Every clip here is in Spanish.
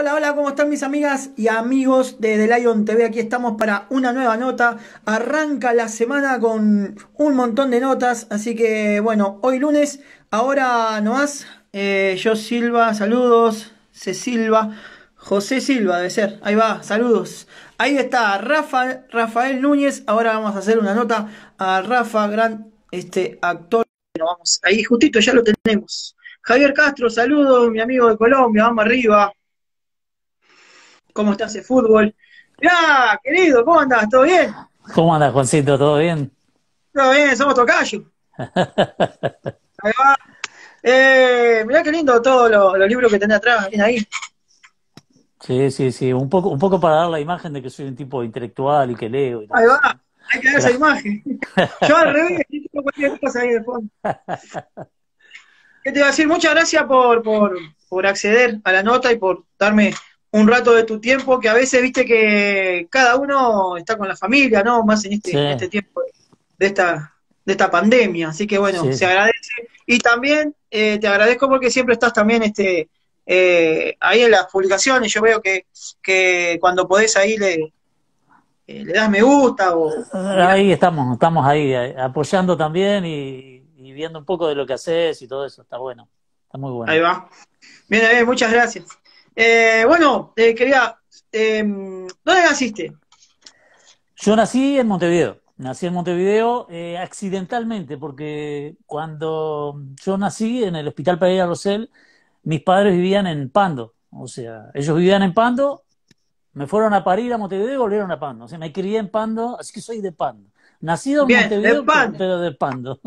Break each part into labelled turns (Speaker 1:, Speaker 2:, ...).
Speaker 1: Hola, hola, ¿cómo están mis amigas y amigos de The Lion TV? Aquí estamos para una nueva nota. Arranca la semana con un montón de notas, así que bueno, hoy lunes, ahora nomás, eh, yo Silva, saludos, se Silva, José Silva debe ser, ahí va, saludos. Ahí está Rafa, Rafael Núñez, ahora vamos a hacer una nota a Rafa, gran este actor. vamos, ahí justito ya lo tenemos. Javier Castro, saludos, mi amigo de Colombia, vamos arriba cómo estás? ese fútbol. Ya, querido, ¿cómo andas? ¿Todo bien?
Speaker 2: ¿Cómo andas, Juancito? ¿Todo bien?
Speaker 1: Todo bien, somos tocayo. ahí va. Eh, mirá qué lindo todos los lo libros que tenés atrás, bien ahí.
Speaker 2: Sí, sí, sí, un poco, un poco para dar la imagen de que soy un tipo intelectual y que leo.
Speaker 1: ahí va, hay que dar esa imagen. Yo al revés, tengo cualquier cosa ahí de fondo. ¿Qué te iba a decir? Muchas gracias por, por, por acceder a la nota y por darme un rato de tu tiempo, que a veces viste que cada uno está con la familia, ¿no? Más en este, este tiempo de esta, de esta pandemia. Así que bueno, se agradece. Y también eh, te agradezco porque siempre estás también este, eh, ahí en las publicaciones. Yo veo que, que cuando podés ahí le,
Speaker 2: eh, le das me gusta. O, ahí estamos, estamos ahí apoyando también y, viendo un poco de lo que haces y todo eso. Está bueno, está muy bueno. Ahí va. Bien,
Speaker 1: bien, muchas gracias. Eh, bueno, querida, eh, quería, em, ¿dónde naciste?
Speaker 2: Yo nací en Montevideo. Nací en Montevideo eh, accidentalmente, porque cuando yo nací en el Hospital Pereira Rosell, mis padres vivían en Pando. O sea, ellos vivían en Pando, me fueron a parir a Montevideo y volvieron a Pando. O sea, me crié en Pando, así que soy de Pando. Nacido en Montevideo, pero de Pando.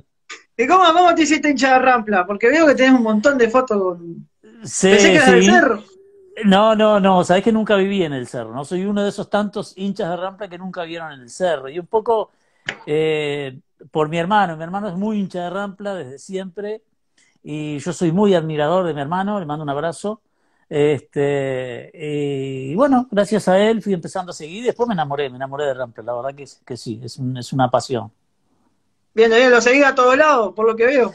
Speaker 1: ¿Y cómo, cómo te hiciste hincha de Rampla? Porque veo que tenés un montón de fotos con, Sí, Pensé que cerro.
Speaker 2: No, no, no, sabés que nunca viví en el cerro, ¿no? Soy uno de esos tantos hinchas de Rampla que nunca vieron en el cerro. Y un poco eh, por mi hermano, mi hermano es muy hincha de Rampla desde siempre y yo soy muy admirador de mi hermano, le mando un abrazo. Este, y bueno, gracias a él fui empezando a seguir. Después me enamoré, me enamoré de Rampla, la verdad que, que sí, es, una pasión. Bien, bien. lo seguí a todos lados, por lo que veo.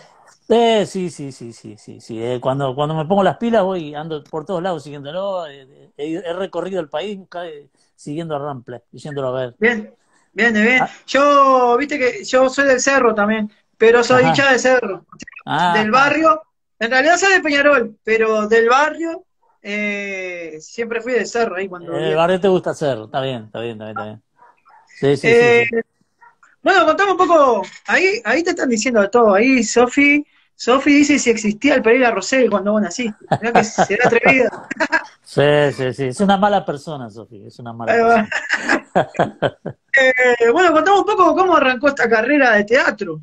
Speaker 2: Eh, sí, sí, sí, sí, sí, sí. Eh, cuando, cuando me pongo las pilas voy, ando por todos lados siguiéndolo. Eh, he recorrido el país siguiendo a Rample, diciéndolo a ver.
Speaker 1: Bien, bien, bien. Ah. Yo, viste que yo soy del cerro también, pero soy dicha de cerro. Ah, del barrio, en realidad soy de Peñarol, pero del barrio siempre fui de cerro ahí cuando. El barrio
Speaker 2: te gusta cerro, está bien, está bien, está bien, Sí, sí,
Speaker 1: Bueno, contame un poco, ahí, ahí te están diciendo de todo, ahí Sofi, Sofi dice si existía el Pereira Rosel cuando vos naciste. Mirá que será atrevida.
Speaker 2: sí, sí, sí. Es una mala persona, Sofi. Es una mala
Speaker 1: persona. Eh, bueno, contamos un poco cómo arrancó esta carrera de teatro.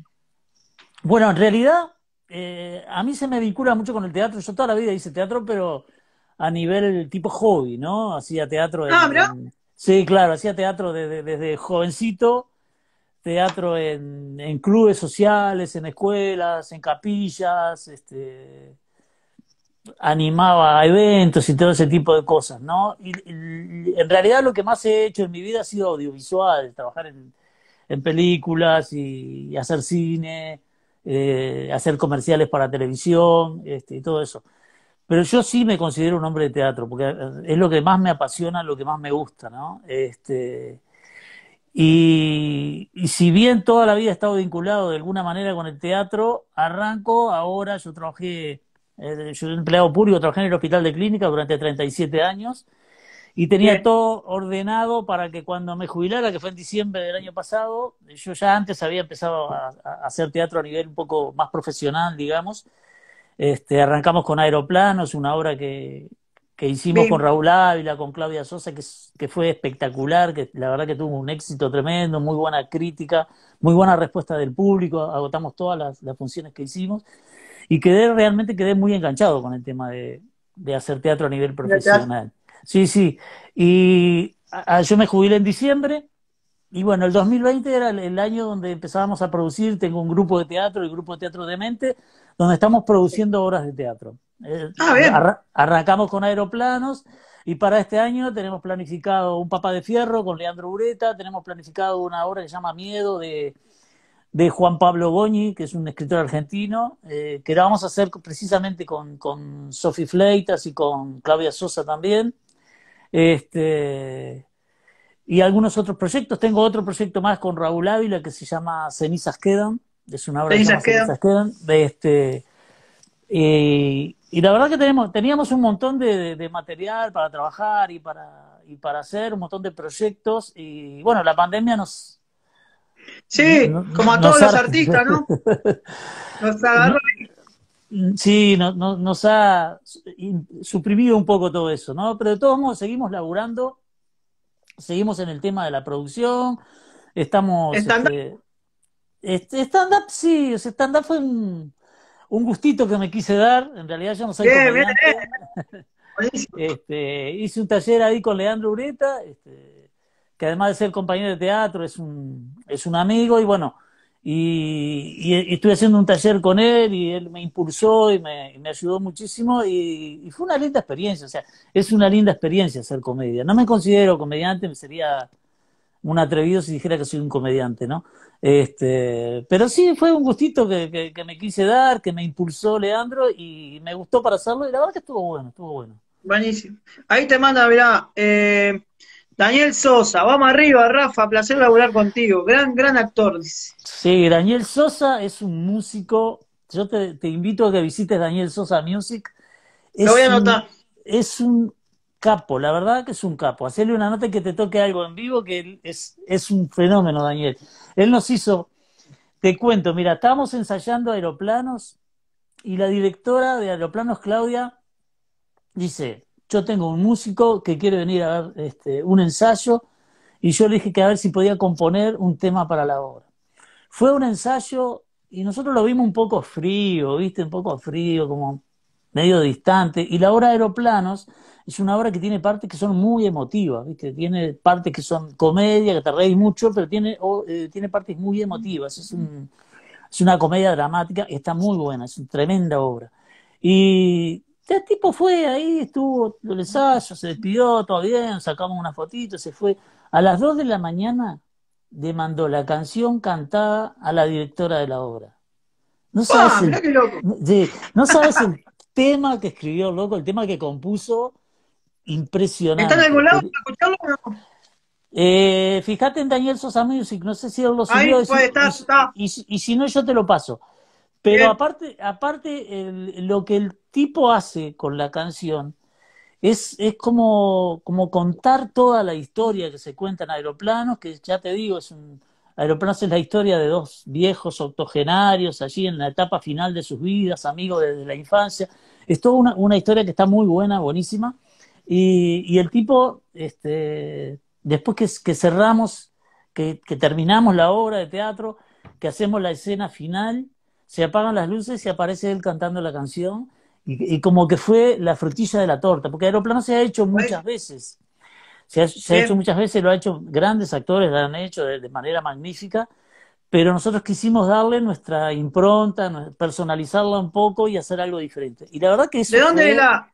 Speaker 2: Bueno, en realidad, eh, a mí se me vincula mucho con el teatro. Yo toda la vida hice teatro, pero a nivel tipo hobby, ¿no? Hacía teatro. Ah, sí, claro, hacía teatro desde, desde jovencito teatro en, clubes sociales, en escuelas, en capillas, este, animaba eventos y todo ese tipo de cosas, ¿no? Y, en realidad lo que más he hecho en mi vida ha sido audiovisual, trabajar en, películas y, hacer cine, eh, hacer comerciales para televisión este, y todo eso. Pero yo sí me considero un hombre de teatro, porque es lo que más me apasiona, lo que más me gusta, ¿no? Este, y, si bien toda la vida he estado vinculado de alguna manera con el teatro, arranco ahora, yo trabajé, eh, yo soy empleado público, trabajé en el hospital de clínica durante 37 años y tenía todo ordenado para que cuando me jubilara, que fue en diciembre del año pasado, yo ya antes había empezado a, hacer teatro a nivel un poco más profesional, digamos. Este, arrancamos con Aeroplanos, una obra que, que hicimos con Raúl Ávila, con Claudia Sosa, que, fue espectacular, que la verdad que tuvo un éxito tremendo, muy buena crítica, muy buena respuesta del público, agotamos todas las, funciones que hicimos y quedé realmente quedé muy enganchado con el tema de, hacer teatro a nivel profesional. Sí, sí. Y yo me jubilé en diciembre y bueno, el 2020 era el, año donde empezábamos a producir, tengo un grupo de teatro, el grupo de teatro de mente, donde estamos produciendo obras de teatro. Eh, ah, arrancamos con aeroplanos y para este año tenemos planificado un Papa de Fierro con Leandro Ureta, tenemos planificado una obra que se llama Miedo de, de Juan Pablo Goñi, que es un escritor argentino, eh, que la vamos a hacer precisamente con, con Sophie Fleitas y con Claudia Sosa también. Este, y algunos otros proyectos. Tengo otro proyecto más con Raúl Ávila que se llama Cenizas Quedan. Es una obra Cenizas Quedan. Este, eh, y la verdad que tenemos, teníamos un montón de, material para trabajar y para, y para hacer, un montón de proyectos. Y bueno, la pandemia nos,
Speaker 1: Sí, como a todos los artistas, mm, ¿no?
Speaker 2: Nos ha... Sí, nos ha suprimido un poco todo eso, ¿no? Pero de todos modos seguimos laburando, seguimos en el tema de la producción, estamos... stand-up, este, sí, stand-up fue un un gustito que me quise dar, en realidad ya no soy bien, comediante. Este, hice un taller ahí con Leandro Ureta, este, que además de ser compañero de teatro, es un, es un amigo, y bueno, y, estuve haciendo un taller con él, y él me impulsó y me, ayudó muchísimo, y, fue una linda experiencia, o sea, es una linda experiencia ser comedia. No me considero comediante, me sería un atrevido si dijera que soy un comediante, ¿no? Este, pero sí, fue un gustito que, me quise dar, que me impulsó Leandro y me gustó para hacerlo y la verdad que estuvo bueno, estuvo bueno. Buenísimo. Ahí te manda, mirá, eh, Daniel Sosa,
Speaker 1: vamos arriba, Rafa, placer laburar contigo. Gran, gran actor, dice.
Speaker 2: Sí, Daniel Sosa es un músico. Yo te, invito a que visites Daniel Sosa Music.
Speaker 1: Lo voy a anotar.
Speaker 2: es un capo, la verdad que es un capo. Hacerle una nota que te toque algo en vivo, que es, un fenómeno, Daniel. Él nos hizo, te cuento, mira, estábamos ensayando aeroplanos y la directora de aeroplanos, Claudia, dice, yo tengo un músico que quiere venir a ver este, un ensayo y yo le dije que a ver si podía componer un tema para la obra. Fue un ensayo y nosotros lo vimos un poco frío, viste, un poco frío, como medio distante. Y la obra de Aeroplanos es una obra que tiene partes que son muy emotivas, que Tiene partes que son comedia, que te reís mucho, pero tiene, eh, tiene partes muy emotivas. Es, es una comedia dramática, está muy buena, es una tremenda obra. Y este tipo fue ahí, estuvo el ensayo, se despidió, todo bien, sacamos una fotito, se fue. A las 2 de la mañana demandó la canción cantada a la directora de la obra. No sabes, ¡Ah, no sabes tema que escribió, loco, el tema que compuso, impresionante. ¿Está en algún lado escucharlo eh, fíjate en Daniel Sosa Music, no sé si él lo subió. y, si no, yo te lo paso. Pero aparte, aparte lo que el tipo hace con la canción es, es como, como contar toda la historia que se cuenta en Aeroplanos, que ya te digo, es un, Aeroplanos es la historia de dos viejos octogenarios allí en la etapa final de sus vidas, amigos desde la infancia. Es toda una, historia que está muy buena, buenísima. Y, el tipo, este, después que, cerramos, que, terminamos la obra de teatro, que hacemos la escena final, se apagan las luces y aparece él cantando la canción. Y, y como que fue la frutilla de la torta, porque Aeroplano se ha hecho muchas veces se ha, hecho muchas veces, lo han hecho grandes actores, lo han hecho de, manera magnífica, pero nosotros quisimos darle nuestra impronta, personalizarla un poco y hacer algo diferente. Y la verdad que ¿De dónde es la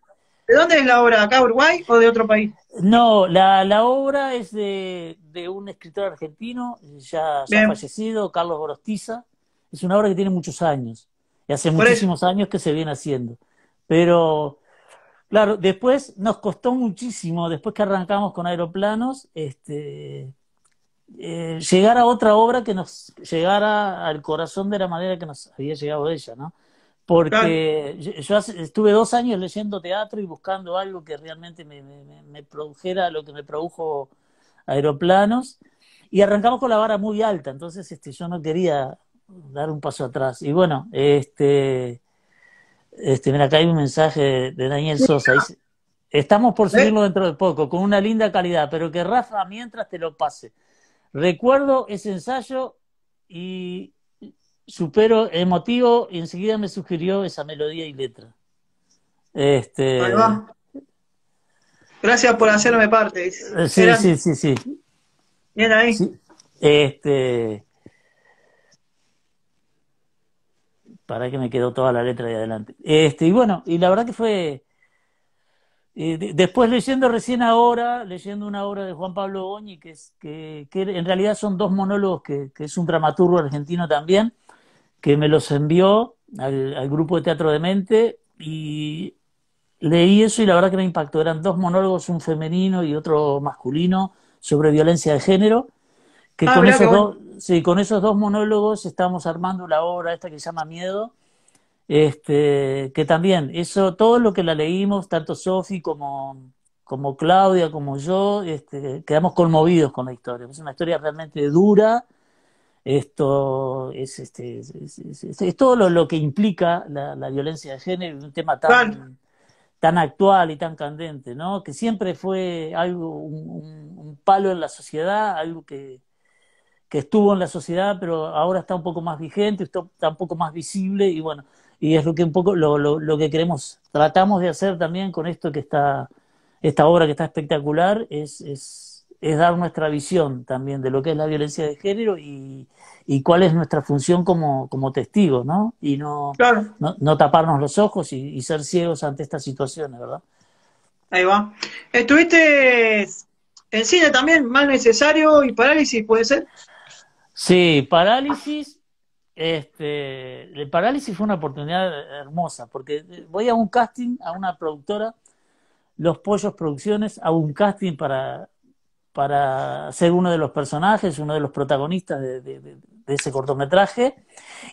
Speaker 2: dónde es la obra? ¿Acá Uruguay o de otro país? No, la, la obra es de, de, un escritor argentino ya, fallecido, Carlos Gorostiza. Es una obra que tiene muchos años. Y hace muchísimos años que se viene haciendo. Pero Claro, después nos costó muchísimo, después que arrancamos con aeroplanos, este, eh, llegar a otra obra que nos llegara al corazón de la manera que nos había llegado ella, ¿no? Porque yo estuve dos años leyendo teatro y buscando algo que realmente me, produjera lo que me produjo aeroplanos. Y arrancamos con la vara muy alta, entonces este, yo no quería dar un paso atrás. Y bueno, este, este, mira, acá hay un mensaje de Daniel Sosa. Dice, Estamos por ¿Eh? subirlo dentro de poco, con una linda calidad, pero que Rafa mientras te lo pase. Recuerdo ese ensayo y supero emotivo y enseguida me sugirió esa melodía y letra. Este... Gracias por hacerme parte. Sí, sí, sí, sí. Bien ahí. Este, Para que me quedó toda la letra de adelante. Este, y bueno, y la verdad que fue. Eh, después leyendo recién ahora, leyendo una obra de Juan Pablo Oñi, que, es, que, en realidad son dos monólogos, que, es un dramaturgo argentino también, que me los envió al grupo de Teatro de Mente y leí eso y la verdad que me impactó. Eran dos monólogos, un femenino y otro masculino, sobre violencia de género. Que ah, con, esos dos, sí, con esos dos monólogos estamos armando la obra esta que se llama Miedo, este, que también, eso, todo lo que la leímos, tanto Sofi como, como Claudia, como yo, este, quedamos conmovidos con la historia. Es una historia realmente dura, esto es, este, es, todo lo, que implica la, violencia de género, un tema tan, tan actual y tan candente, ¿no? que siempre fue algo, un palo en la sociedad, algo que, que estuvo en la sociedad, pero ahora está un poco más vigente, está un poco más visible y bueno, y es lo que un poco lo, lo, que queremos, tratamos de hacer también con esto que está, esta obra que está espectacular, es, es, es dar nuestra visión también de lo que es la violencia de género y, y cuál es nuestra función como, como testigos, ¿no? Y no, no, taparnos los ojos y, ser ciegos ante estas situaciones, ¿verdad? Ahí va. ¿Estuviste en cine también, más Necesario y Parálisis, puede ser? Sí, parálisis. Este, el parálisis fue una oportunidad hermosa, porque voy a un casting, a una productora, Los Pollos Producciones, a un casting para, para ser uno de los personajes, uno de los protagonistas de, ese cortometraje,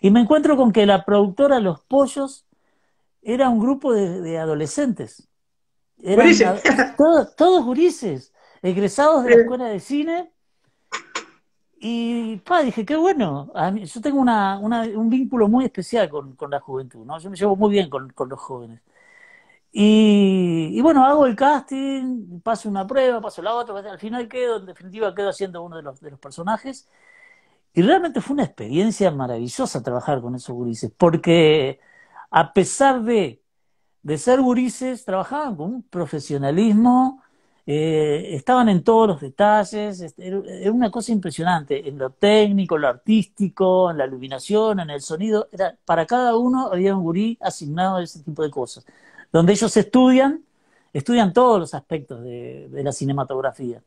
Speaker 2: y me encuentro con que la productora Los Pollos era un grupo de, adolescentes. todos, todos gurises, egresados de la eh. escuela de cine y pa, dije, qué bueno. yo tengo una, un vínculo muy especial con, con, la juventud, ¿no? Yo me llevo muy bien con, con los jóvenes. Y, bueno, hago el casting, paso una prueba, paso la otra, al final quedo, en definitiva, quedo haciendo uno de los, de los personajes. Y realmente fue una experiencia maravillosa trabajar con esos gurises, porque a pesar de, de ser gurises, trabajaban con un profesionalismo eh, estaban en todos los detalles, era una cosa impresionante, en lo técnico, en lo artístico, en la iluminación, en el sonido, era, para cada uno había un gurí asignado a ese tipo de cosas, donde ellos estudian, estudian todos los aspectos de, la cinematografía.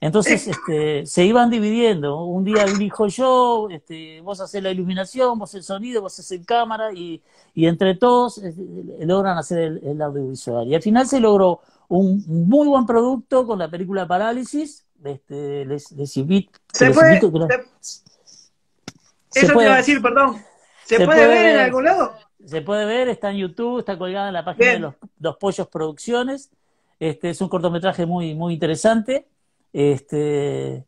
Speaker 2: Entonces eh. este, se iban dividiendo, un día dijo yo, este, vos haces la iluminación, vos el sonido, vos haces el cámara, y, entre todos este, logran hacer el audiovisual. Y al final se logró un muy buen producto con la película Parálisis. Este, les, invito. Se puede. eso te iba a decir, perdón. ¿Se, puede, ver en algún lado? Se puede ver, está en YouTube, está colgada en la página de los, Pollos Producciones. Este es un cortometraje muy, muy interesante. Este,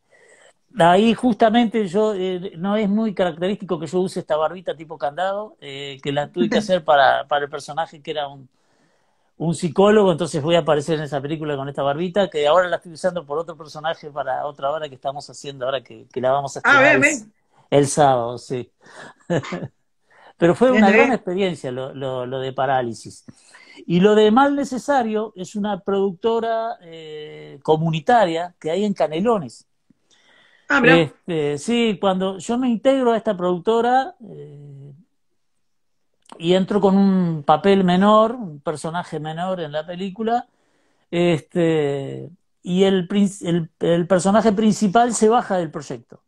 Speaker 2: ahí justamente yo eh, no es muy característico que yo use esta barbita tipo candado, eh, que la tuve que hacer para, para el personaje que era un, un psicólogo, entonces voy a aparecer en esa película con esta barbita, que ahora la estoy usando por otro personaje para otra hora que estamos haciendo, ahora que, la vamos a ah, el, sábado, sí. Pero fue una gran experiencia lo, lo, de Parálisis. Y lo de Mal Necesario es una productora eh, comunitaria que hay en Canelones. Ah, este, sí, cuando yo me integro a esta productora, eh, y entro con un papel menor, un personaje menor en la película, este, y el, personaje principal se baja del proyecto.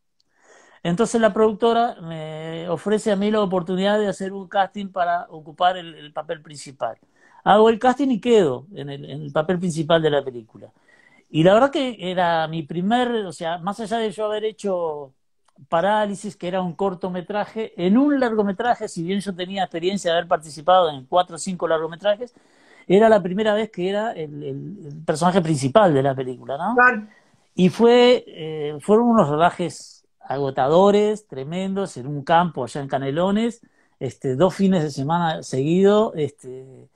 Speaker 2: Entonces la productora me ofrece a mí la oportunidad de hacer un casting para ocupar el, papel principal. Hago el casting y quedo en el, papel principal de la película. Y la verdad que era mi primer, o sea, más allá de yo haber hecho Parálisis, que era un cortometraje, en un largometraje, si bien yo tenía experiencia de haber participado en cuatro o cinco largometrajes, era la primera vez que era el, personaje principal de la película, ¿no? Y fue, eh, fueron unos rodajes agotadores, tremendos, en un campo allá en Canelones, este, dos fines de semana seguido, este,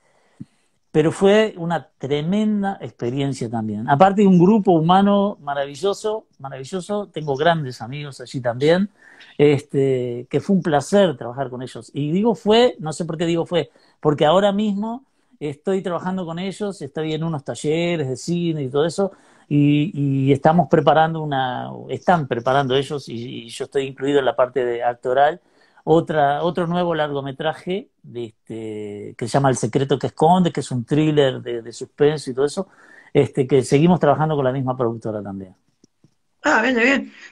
Speaker 2: pero fue una tremenda experiencia también. Aparte de un grupo humano maravilloso, maravilloso, tengo grandes amigos allí también, este, que fue un placer trabajar con ellos. Y digo fue, no sé por qué digo fue, porque ahora mismo estoy trabajando con ellos, estoy en unos talleres de cine y todo eso, y, estamos preparando una, están preparando ellos, y yo estoy incluido en la parte de actoral, otra, otro nuevo largometraje este, que se llama El secreto que esconde, que es un thriller de, de, suspenso y todo eso, este, que seguimos trabajando con la misma productora también.
Speaker 1: Ah, bien,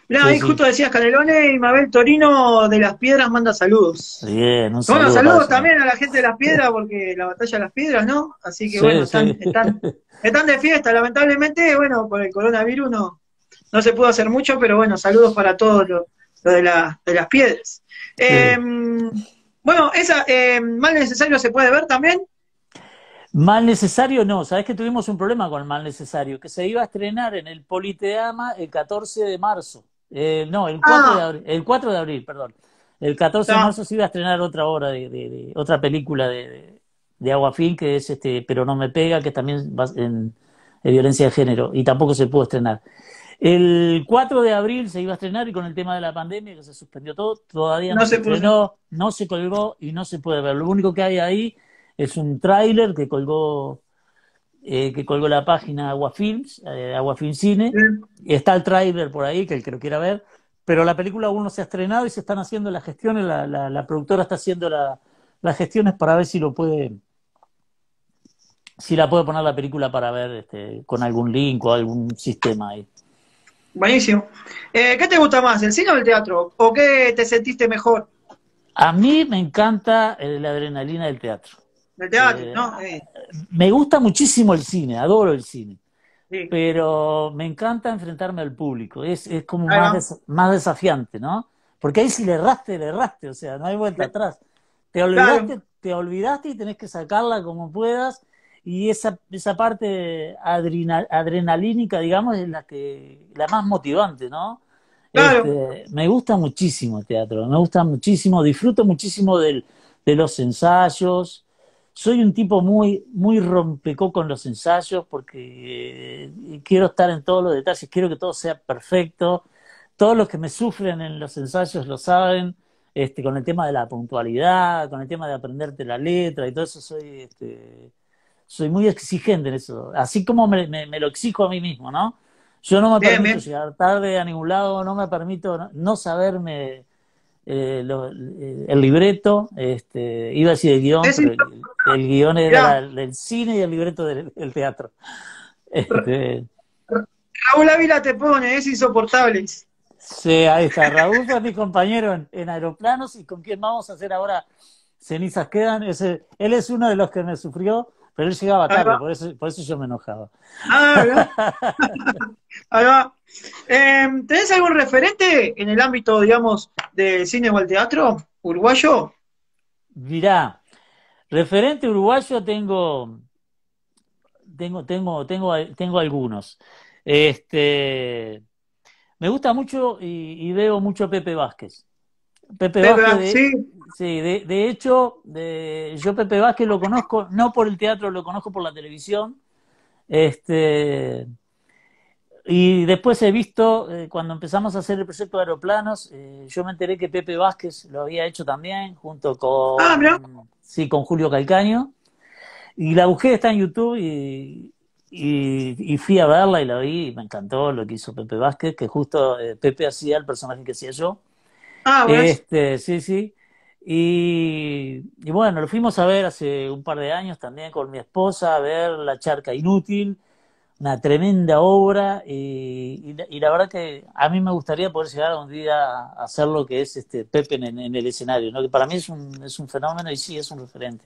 Speaker 1: bien. ahí justo decías Canelones y Mabel Torino de Las Piedras manda saludos.
Speaker 2: Bien, un saludo. Bueno, saludos también
Speaker 1: a la gente de Las Piedras, porque la batalla de las piedras, ¿no? Así que bueno, están, están, están de fiesta. Lamentablemente, bueno, por el coronavirus no, no se pudo hacer mucho, pero
Speaker 2: bueno, saludos para todos los lo de, las piedras.
Speaker 1: Em, bueno, esa, em, ¿Mal Necesario se puede ver también?
Speaker 2: Mal Necesario no, sabes que tuvimos un problema con Mal Necesario, que se iba a estrenar en el Politeama el 14 de marzo. Eh, no, el 4, ah. de abril, el de abril, perdón. El 14 de ah. marzo se iba a estrenar otra obra de, otra película de, de Fin, que es este, Pero no me pega, que también va en, violencia de género, y tampoco se pudo estrenar. El 4 de abril se iba a estrenar y con el tema de la pandemia que se suspendió todo, todavía no, se, colgó y no se puede ver. Lo único que hay ahí es un tráiler que colgó eh, que colgó la página Agua Films, eh, Agua Film Cine, y está el tráiler por ahí, que el que lo quiera ver, pero la película aún no se ha estrenado y se están haciendo las gestiones, la, productora está haciendo las gestiones para ver si lo puede, si la puede poner la película para ver este, con algún link o algún sistema ahí. Buenísimo.
Speaker 1: Eh, ¿Qué te gusta más, el cine o el teatro? ¿O qué te sentiste mejor?
Speaker 2: A mí me encanta eh, la adrenalina del teatro. Eh, me gusta muchísimo el cine, adoro el cine. Pero me encanta enfrentarme al público, es, como más, más desafiante, ¿no? Porque ahí si le erraste, le erraste, o sea, no hay vuelta atrás. Te olvidaste, te olvidaste y tenés que sacarla como puedas y esa, esa parte adrenalínica, digamos, es la, que, la más motivante, ¿no? Este, me gusta muchísimo el teatro, me gusta muchísimo, disfruto muchísimo del, de los ensayos. Soy un tipo muy, muy rompecó con los ensayos porque eh, quiero estar en todos los detalles, quiero que todo sea perfecto. Todos los que me sufren en los ensayos lo saben, este, con el tema de la puntualidad, con el tema de aprenderte la letra y todo eso soy este, soy muy exigente en eso, así como me, lo exijo a mí mismo, ¿no?
Speaker 1: Yo no me permito llegar
Speaker 2: tarde a ningún lado, no me permito no, saberme eh, eh, el libreto, este, iba a decir el guión, el, guión era del cine y el libreto del, teatro. Este, Raúl Ávila te pone, es insoportable. Sí, ahí está. Raúl fue mi compañero en, Aeroplanos y con quien vamos a hacer ahora Cenizas Quedan. Ese, él es uno de los que me sufrió pero él llegaba tarde, por eso, yo me enojaba. Ah, em, ¿Tenés algún
Speaker 1: referente en el ámbito, digamos, del cine o el teatro uruguayo?
Speaker 2: Mirá, referente uruguayo tengo, tengo, tengo, tengo, tengo algunos. Este, me gusta mucho y, y veo mucho a Pepe Vázquez.
Speaker 1: Pepe, Vázquez, de,
Speaker 2: sí. de, hecho, yo Pepe Vázquez lo conozco, no por el teatro, lo conozco por la televisión. Este, y después he visto, eh, cuando empezamos a hacer el proyecto de Aeroplanos, eh, yo me enteré que Pepe Vázquez lo había hecho también, junto con, ah, sí, con Julio Calcaño. Y la busqué, está en YouTube y, fui a verla y la vi y me encantó lo que hizo Pepe Vázquez, que justo eh, Pepe hacía el personaje que hacía yo. Ah, este, sí, sí. Y, bueno, lo fuimos a ver hace un par de años también con mi esposa, a ver La Charca Inútil, una tremenda obra y, y, la verdad que a mí me gustaría poder llegar un día a hacer lo que es este Pepe en, el escenario, ¿no? que para mí es un, es un fenómeno y sí, es un referente.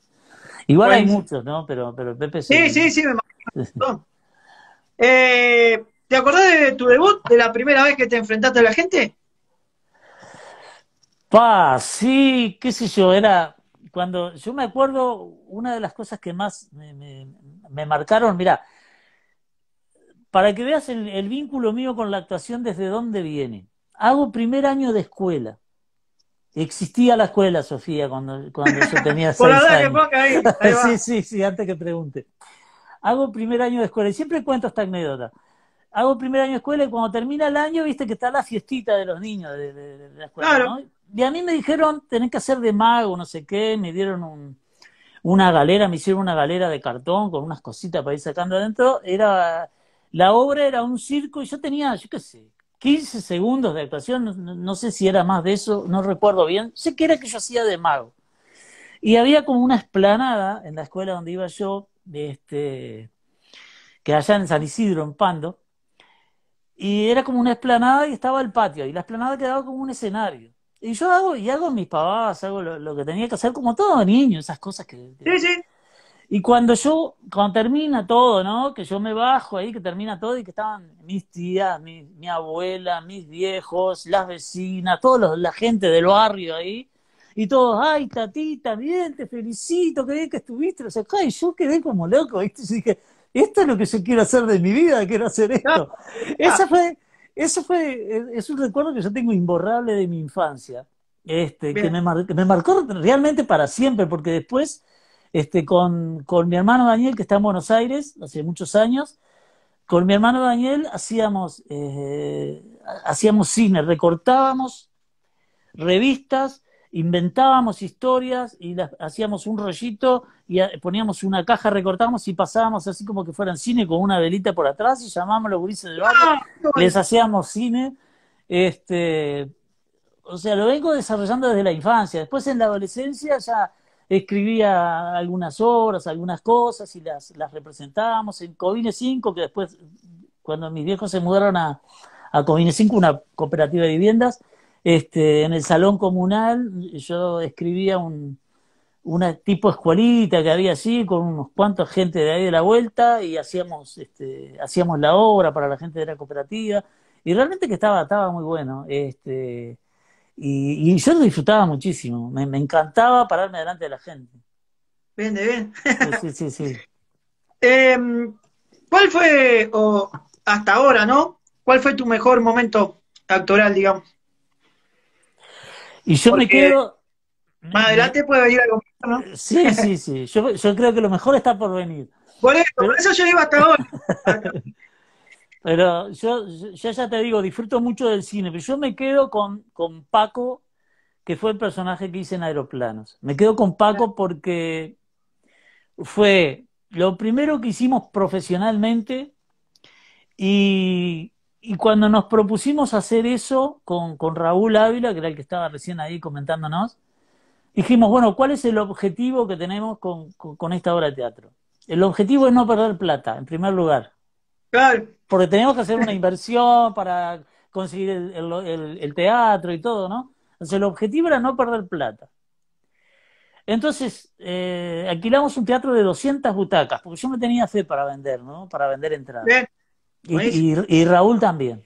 Speaker 2: Igual hay muchos, ¿no? Pero, pero Pepe sí. Sí, sí, sí, me imagino.
Speaker 1: eh, ¿Te acordás de tu debut, de la primera vez que te enfrentaste a
Speaker 2: la gente? Pa, sí, qué sé yo, era cuando yo me acuerdo una de las cosas que más me, marcaron, mira, para que veas el, vínculo mío con la actuación desde dónde viene. Hago primer año de escuela. Existía la escuela, Sofía, cuando, cuando yo tenía seis años. sí, sí, sí, antes que pregunte. Hago primer año de escuela y siempre cuento esta anécdota hago primer año de escuela y cuando termina el año, viste que está la fiestita de los niños de, la escuela, ¿no? y a mí me dijeron, tenés que hacer de mago, no sé qué, me dieron un, una galera, me hicieron una galera de cartón con unas cositas para ir sacando adentro, era, la obra era un circo y yo tenía, yo qué sé, 15 segundos de actuación, no, sé si era más de eso, no recuerdo bien, sé que era que yo hacía de mago. Y había como una esplanada en la escuela donde iba yo, este, que allá en San Isidro, en Pando, y era como una esplanada y estaba el patio, y la esplanada quedaba como un escenario y yo hago, y hago mis pavadas, hago lo, que tenía que hacer, como todo niño, esas cosas que, Sí, sí. Y cuando yo, cuando termina todo, ¿no? Que yo me bajo ahí, que termina todo y que estaban mis tías, mi, abuela, mis viejos, las vecinas, toda la gente del barrio ahí. Y todos, ay, tatita, bien, te felicito, qué bien que estuviste. O sea, y yo quedé como loco, ¿viste? Y dije, esto es lo que yo quiero hacer de mi vida, quiero hacer esto. Ah, Esa fue, eso fue, eh, es un recuerdo que yo tengo imborrable de mi infancia, este, que me, marcó realmente para siempre, porque después, este, con, con mi hermano Daniel, que está en Buenos Aires hace muchos años, con mi hermano Daniel hacíamos, eh, hacíamos cine, recortábamos revistas inventábamos historias y las, hacíamos un rollito y poníamos una caja, recortábamos y pasábamos así como que fueran cine con una velita por atrás y llamábamos a los gurises del barrio, ¡Ah, les hacíamos cine. Este, o sea, lo vengo desarrollando desde la infancia. Después en la adolescencia ya escribía algunas obras, algunas cosas y las, representábamos en Covine 5, que después, cuando mis viejos se mudaron a, a Covine 5, una cooperativa de viviendas, este, en el salón comunal yo escribía un, una tipo escuelita que había así, con unos cuantos gente de ahí de la vuelta, y hacíamos, este, hacíamos la obra para la gente de la cooperativa, y realmente que estaba, estaba muy bueno. Este, y, yo lo disfrutaba muchísimo, me, encantaba pararme delante de la gente. Bien, bien. Sí, sí, sí. Em,
Speaker 1: ¿Cuál fue, o hasta ahora, no? ¿Cuál fue tu mejor momento actoral,
Speaker 2: digamos? Y yo me quedo... Más adelante puede venir algo ¿no? Sí, sí, sí. Yo, creo que lo mejor está por venir. Por eso, yo iba hasta ahora. Pero yo, ya te digo, disfruto mucho del cine, pero yo me quedo con, con Paco, que fue el personaje que hice en Aeroplanos. Me quedo con Paco porque fue lo primero que hicimos profesionalmente y y cuando nos propusimos hacer eso con, con, Raúl Ávila, que era el que estaba recién ahí comentándonos, dijimos, bueno, ¿cuál es el objetivo que tenemos con, esta obra de teatro? El objetivo es no perder plata, en primer lugar. Claro. Porque tenemos que hacer una inversión para conseguir el, el, teatro y todo, ¿no? Entonces el objetivo era no perder plata. Entonces, eh, alquilamos un teatro de 200 butacas, porque yo me tenía fe para vender, ¿no? Para vender entradas. Y, Raúl también.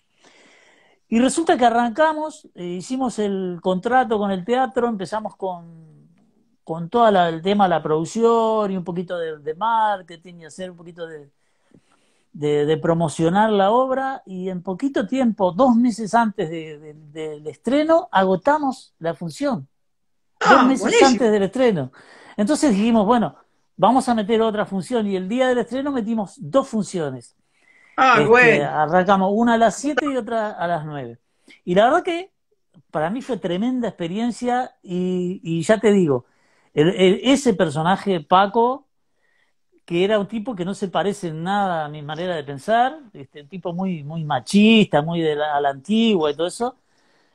Speaker 2: Y resulta que arrancamos, eh, hicimos el contrato con el teatro, empezamos con, con todo el tema de la producción y un poquito de, de marketing y hacer un poquito de, de, promocionar la obra y en poquito tiempo, dos meses antes del estreno, agotamos la función. dos ah, meses antes del estreno. Entonces dijimos, bueno, vamos a meter otra función y el día del estreno metimos dos funciones
Speaker 1: Ah, este,
Speaker 2: arrancamos una a las 7 y otra a las 9. Y la verdad que para mí fue tremenda experiencia y, ya te digo, ese personaje Paco, que era un tipo que no se parece en nada a mi manera de pensar, este, un tipo muy, muy machista, muy de la, a la antigua y todo eso,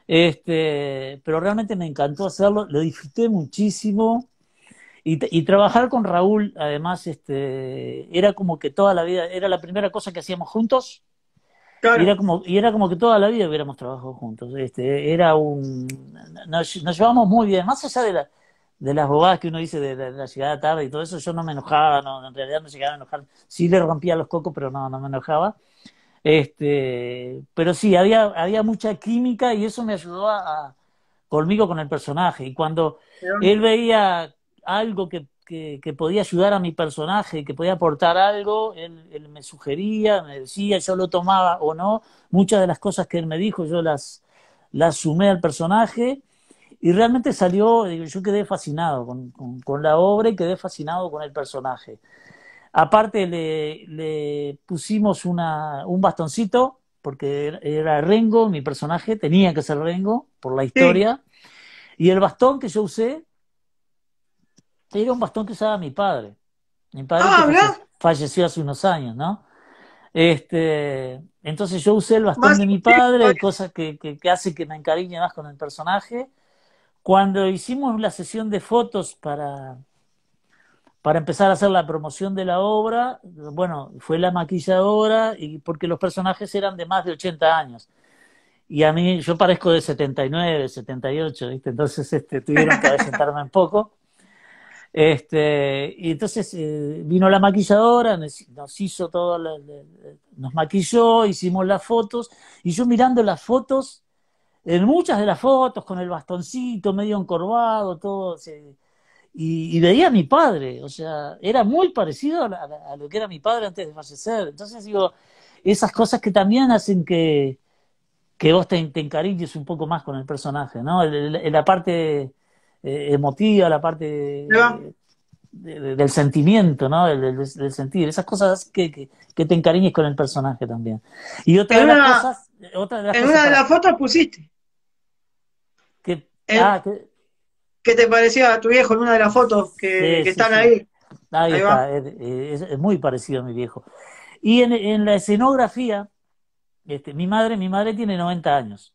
Speaker 2: este, pero realmente me encantó hacerlo, lo disfruté muchísimo, y, trabajar con Raúl, además, este, era como que toda la vida, era la primera cosa que hacíamos juntos. Y, era como, y era como que toda la vida hubiéramos trabajado juntos. Este, era un, nos, llevábamos llevamos muy bien, más allá de, de las bobadas que uno dice de la, de llegada tarde y todo eso, yo no me enojaba, no, en realidad no llegaba a enojar. Sí le rompía los cocos, pero no, no me enojaba. Este, pero sí, había, había mucha química y eso me ayudó a conmigo con el personaje. Y cuando él veía algo que, que, podía ayudar a mi personaje, que podía aportar algo, él, me sugería, me decía, yo lo tomaba o no. Muchas de las cosas que él me dijo yo las, las sumé al personaje y realmente salió, yo quedé fascinado con, con, la obra y quedé fascinado con el personaje. Aparte le, le pusimos una, un bastoncito, porque era Rengo, mi personaje, tenía que ser Rengo por la historia. Y el bastón que yo usé era un bastón que usaba mi padre. Mi padre ah, falleció hace unos años, ¿no? Este, entonces yo usé el bastón de mi padre, cosas que, que, hace que me encariñe más con el personaje. Cuando hicimos la sesión de fotos para, para empezar a hacer la promoción de la obra, bueno, fue la maquilladora, y porque los personajes eran de más de 80 años. Y a mí, yo parezco de 79, 78, ¿viste? Entonces este, tuvieron que sentarme un poco. Este, y entonces eh, vino la maquilladora, nos hizo todo, nos maquilló, hicimos las fotos, y yo mirando las fotos, en muchas de las fotos, con el bastoncito medio encorvado, todo, y, veía a mi padre, o sea, era muy parecido a, lo que era mi padre antes de fallecer. Entonces digo, esas cosas que también hacen que, que vos te, te encariñes un poco más con el personaje, ¿no? En la parte eh, emotiva, la parte del sentimiento, ¿no? Del, sentir. Esas cosas que, que, te encariñes con el personaje también. Y otra en una, eh, de las en una de las fotos pusiste. Que, ah, ¿Qué te parecía a tu viejo en una de las fotos que, están ahí? Ahí, está, es, muy parecido a mi viejo. Y en, la escenografía, este, mi madre, mi madre tiene 90 años.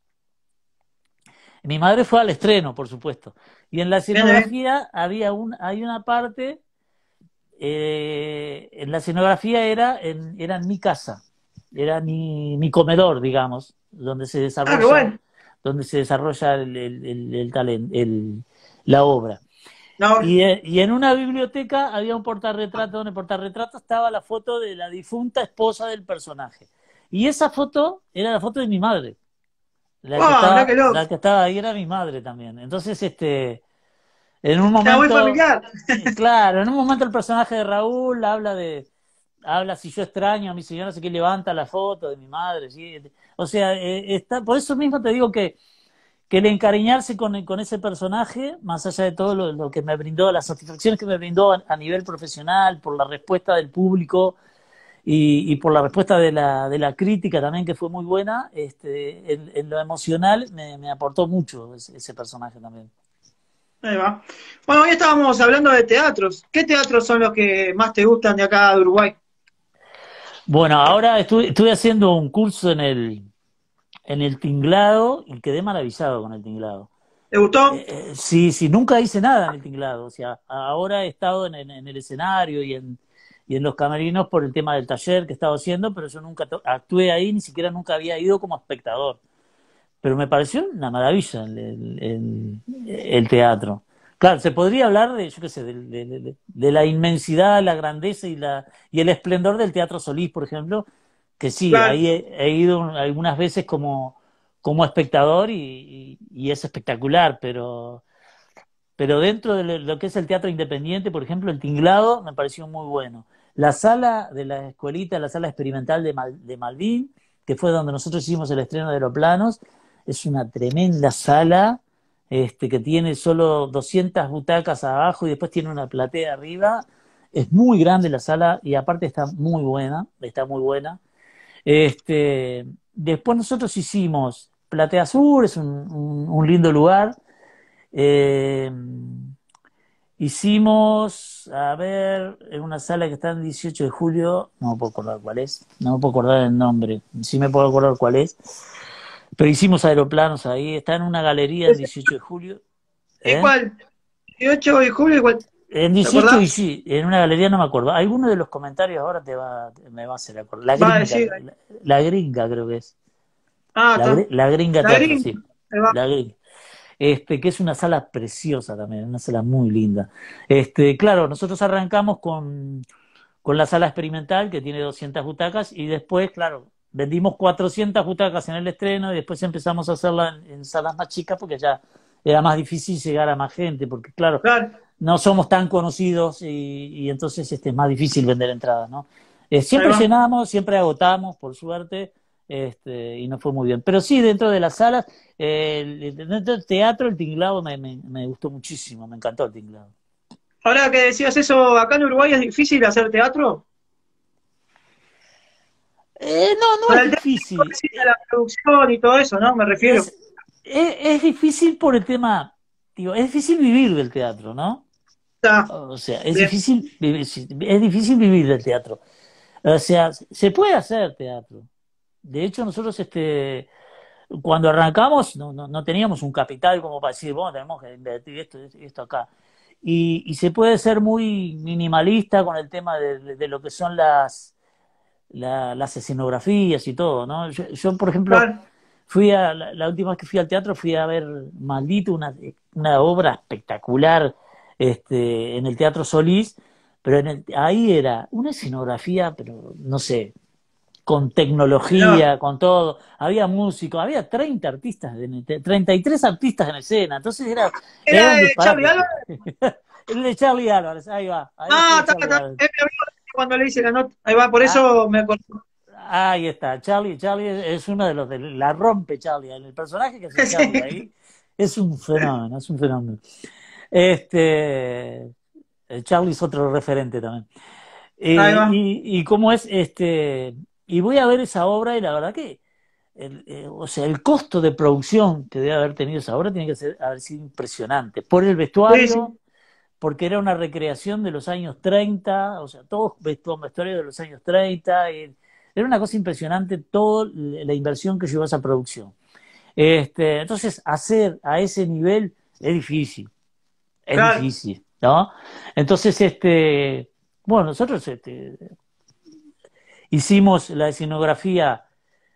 Speaker 2: Mi madre fue al estreno, por supuesto. Y en la escenografía había un, hay una parte, eh, en la escenografía era en, era en mi casa, era mi, comedor, digamos, donde se ah, desarrolla, donde se desarrolla el, talento, la obra. Y, en una biblioteca había un portarretrato, donde el portarretrato estaba la foto de la difunta esposa del personaje. Y esa foto era la foto de mi madre. Ah, la, que estaba, ahí era mi madre también. Entonces, este, en un momento... claro, en un momento el personaje de Raúl habla de... Habla si yo extraño a mi señora, así que levanta la foto de mi madre. ¿sí? O sea, eh, está, por eso mismo te digo que, que el encariñarse con, con ese personaje, más allá de todo lo, que me brindó, las satisfacciones que me brindó a nivel profesional, por la respuesta del público, y, por la respuesta de la, de la crítica también, que fue muy buena, este, en, lo emocional me, aportó mucho ese, personaje también. Ahí va. Bueno, hoy estábamos
Speaker 1: hablando de teatros. ¿Qué teatros son los que más te gustan de acá de Uruguay?
Speaker 2: Bueno, ahora estuve, haciendo un curso en el, en el tinglado y quedé maravillado con el tinglado. ¿Te gustó? Eh, eh, sí, sí, nunca hice nada en el tinglado. O sea, ahora he estado en el escenario y en, y en los camerinos por el tema del taller que estaba haciendo, pero yo nunca actué ahí, ni siquiera nunca había ido como espectador. Pero me pareció una maravilla el, teatro. Claro, se podría hablar de, yo qué sé, de, la inmensidad, la grandeza y, la, y el esplendor del Teatro Solís, por ejemplo, que sí, ahí he, ido algunas veces como, como espectador y, y es espectacular, pero, pero dentro de lo que es el teatro independiente, por ejemplo, el tinglado me pareció muy bueno la sala de la escuelita, la sala experimental de, de Malvin, que fue donde nosotros hicimos el estreno de los planos, es una tremenda sala este, que tiene solo 200 butacas abajo y después tiene una platea arriba. Es muy grande la sala y aparte está muy buena, está muy buena. Este, después nosotros hicimos Platea Sur, es un, lindo lugar. Eh, Hicimos, a ver, en una sala que está en 18 de julio, no me puedo acordar cuál es, no me puedo acordar el nombre, sí me puedo acordar cuál es, pero hicimos aeroplanos ahí, está en una galería en 18 de julio. ¿eh? Igual, 18 de julio igual. En 18 y sí, en una galería no me acuerdo. Alguno de los comentarios ahora te va, me va a hacer acordar. La gringa, la, gringa creo que es. Ah, la, la gringa, la, Sí. la gringa este, que es una sala preciosa también, una sala muy linda. Este, claro, nosotros arrancamos con, con la sala experimental, que tiene 200 butacas, y después, claro, vendimos 400 butacas en el estreno y después empezamos a hacerla en, salas más chicas porque ya era más difícil llegar a más gente, porque claro, no somos tan conocidos y, entonces este, es más difícil vender entradas, ¿no? Eh, siempre cenamos, siempre agotamos, por suerte, este, y no fue muy bien. Pero sí, dentro de las salas, dentro del teatro, el tinglado me, gustó muchísimo, me encantó el tinglado.
Speaker 1: Ahora que decías eso, ¿acá en Uruguay es difícil hacer teatro?
Speaker 2: Eh, no, no es difícil. la producción y todo eso, ¿no? Me refiero. Es, difícil por el tema, digo, es difícil vivir del teatro, ¿no? o sea, es difícil, es difícil vivir del teatro. O sea, se puede hacer teatro, de hecho, nosotros este, cuando arrancamos no, no, teníamos un capital como para decir, bueno, tenemos que invertir esto, y esto acá. Y, se puede ser muy minimalista con el tema de, lo que son las, las escenografías y todo, ¿no? Yo, por ejemplo, fui a, la, última vez que fui al teatro fui a ver Maldito, una, una obra espectacular este, en el Teatro Solís, pero en el, ahí era una escenografía, pero no sé, con tecnología, con todo. Había músicos, había 30 artistas, 33 artistas en escena. Entonces era. Era, de Charlie Álvarez. el de Charlie Álvarez, ahí va. ah, está, está. cuando le hice la nota. Ahí va, por ah. eso me acuerdo. Ahí está, Charlie, Charlie es uno de los de la rompe Charlie, el personaje que se llama ahí es un fenómeno, es un fenómeno. Este eh, Charlie es otro referente también. Eh, y, y, cómo es este y voy a ver esa obra y la verdad que, el, eh, o sea, el costo de producción que debe haber tenido esa obra tiene que ser, haber sido impresionante. Por el vestuario, porque era una recreación de los años 30, o sea, todos vestuarios de los años 30. era una cosa impresionante toda la inversión que llevó a esa producción. Este, entonces, hacer a ese nivel es difícil. Es difícil, ¿no? Entonces, este, bueno, nosotros este, Hicimos la escenografía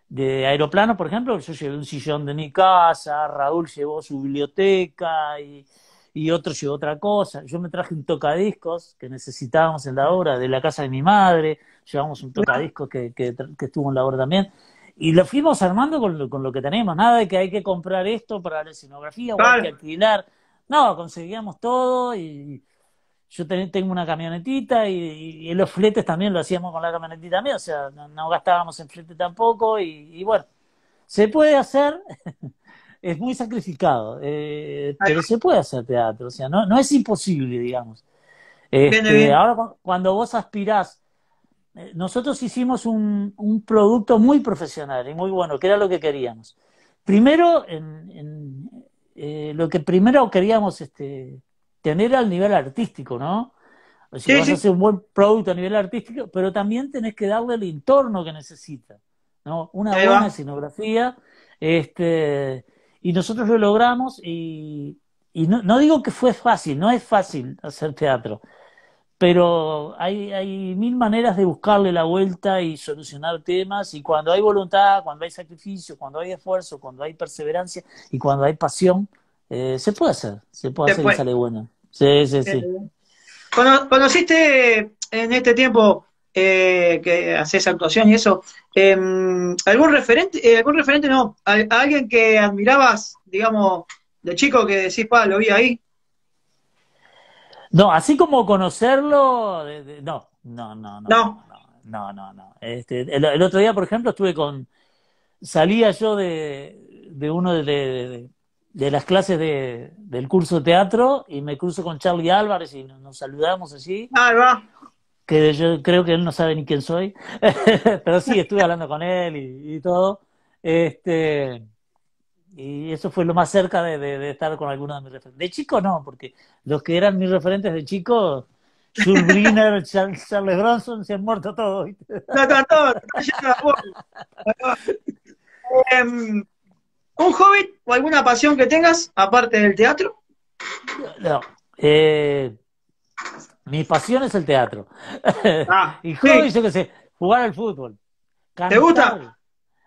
Speaker 2: de aeroplano, por ejemplo, yo llevé un sillón de mi casa, Raúl llevó su biblioteca y, otro llevó otra cosa. Yo me traje un tocadiscos que necesitábamos en la obra de la casa de mi madre, llevamos un tocadiscos que, que, estuvo en la obra también. Y lo fuimos armando con lo, con lo, que tenemos, nada de que hay que comprar esto para la escenografía o hay que alquilar. No, conseguíamos todo y, yo tengo una camionetita y, los fletes también lo hacíamos con la camionetita mía, o sea, no, gastábamos en flete tampoco y, bueno, se puede hacer, es muy sacrificado, eh, pero se puede hacer teatro, o sea, no, no es imposible, digamos. Este, ahora cuando vos aspirás, eh, nosotros hicimos un, producto muy profesional y muy bueno, que era lo que queríamos. Primero, en, eh, lo que primero queríamos este, tener al nivel artístico, ¿no? O sea, vas a hacer un buen producto a nivel artístico, pero también tenés que darle el entorno que necesita, ¿no? Una buena escenografía, este, y nosotros lo logramos y, y no, digo que fue fácil, no es fácil hacer teatro, pero hay, hay mil maneras de buscarle la vuelta y solucionar temas, y cuando hay voluntad, cuando hay sacrificio, cuando hay esfuerzo, cuando hay perseverancia y cuando hay pasión, eh, se puede hacer, se puede hacer y sale buena. Sí, sí, sí.
Speaker 1: ¿Conociste en este tiempo eh, que haces actuación y eso, em, ¿algún referente, eh, algún referente no, ¿A, alguien que admirabas, digamos, de chico que decís, pa, lo vi ahí?
Speaker 2: No, así como conocerlo, no, no, no, no, no, no, no, Este, el, otro día, por ejemplo, estuve con, salía yo de uno de, de las clases de, del curso de teatro y me cruzo con Charlie Álvarez y nos, saludamos así Ah, Que yo creo que él no sabe ni quién soy, pero sí, estuve hablando con él y, todo. Este, y eso fue lo más cerca de, estar con alguno de mis referentes. De chico no, porque los que eran mis referentes de chico, Jules Charles, Bronson, se han muerto todos. no, no, no, no, ¿Un hobbit o alguna
Speaker 1: pasión que tengas aparte del teatro?
Speaker 2: No. Eh, mi pasión es el teatro. Ah, y hobby, yo qué sé, jugar al fútbol. ¿Te gusta?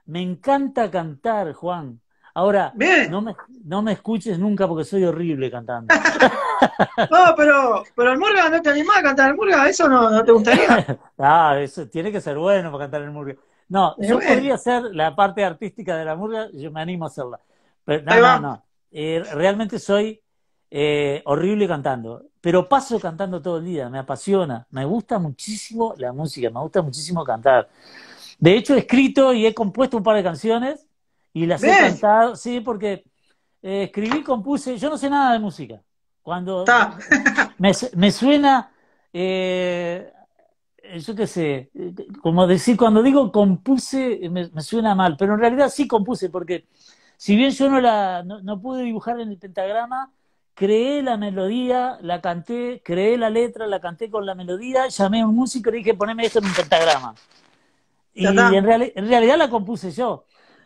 Speaker 2: Me encanta cantar, Juan. Ahora, No, me, no me escuches nunca porque soy horrible cantando. no, pero, pero el
Speaker 1: Murga no te animás a cantar el Murga, eso no, no te gustaría.
Speaker 2: ah, eso tiene que ser bueno para cantar el Murga. No, yo podría hacer la parte artística de la murga, yo me animo a hacerla. Pero no, no, no. Eh, realmente soy eh, horrible cantando, pero paso cantando todo el día, me apasiona, me gusta muchísimo la música, me gusta muchísimo cantar. De hecho, he escrito y he compuesto un par de canciones y las he cantado, sí, porque eh, escribí, compuse, yo no sé nada de música. Cuando me, me, suena eh, yo qué sé, eh, como decir, cuando digo compuse, eh, me, suena mal, pero en realidad sí compuse, porque si bien yo no, la, no, pude dibujar en el pentagrama, creé la melodía, la canté, creé la letra, la canté con la melodía, llamé a un músico y le dije, poneme esto en un pentagrama. Y en, realidad la compuse yo.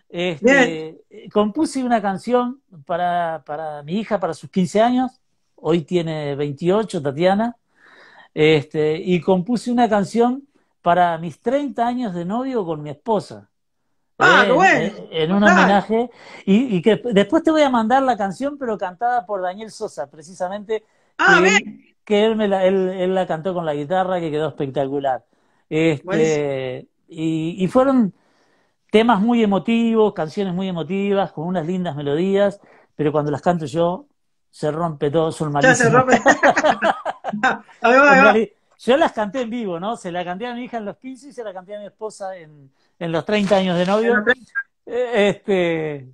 Speaker 2: Este, compuse una canción para, para mi hija, para sus 15 años, hoy tiene 28, Tatiana, este, y compuse una canción para mis 30 años de novio con mi esposa. Ah, en, un homenaje. Y, que después te voy a mandar la canción, pero cantada por Daniel Sosa, precisamente. Ah, que, él, me la, él, la cantó con la guitarra, que quedó espectacular. Este, y, fueron temas muy emotivos, canciones muy emotivas, con unas lindas melodías, pero cuando las canto yo, se rompe todo, su malísimas. Yo las canté en vivo, ¿no? Se la canté a mi hija en los 15 y se la canté a mi esposa en, en los 30 años de novio. Eh, este,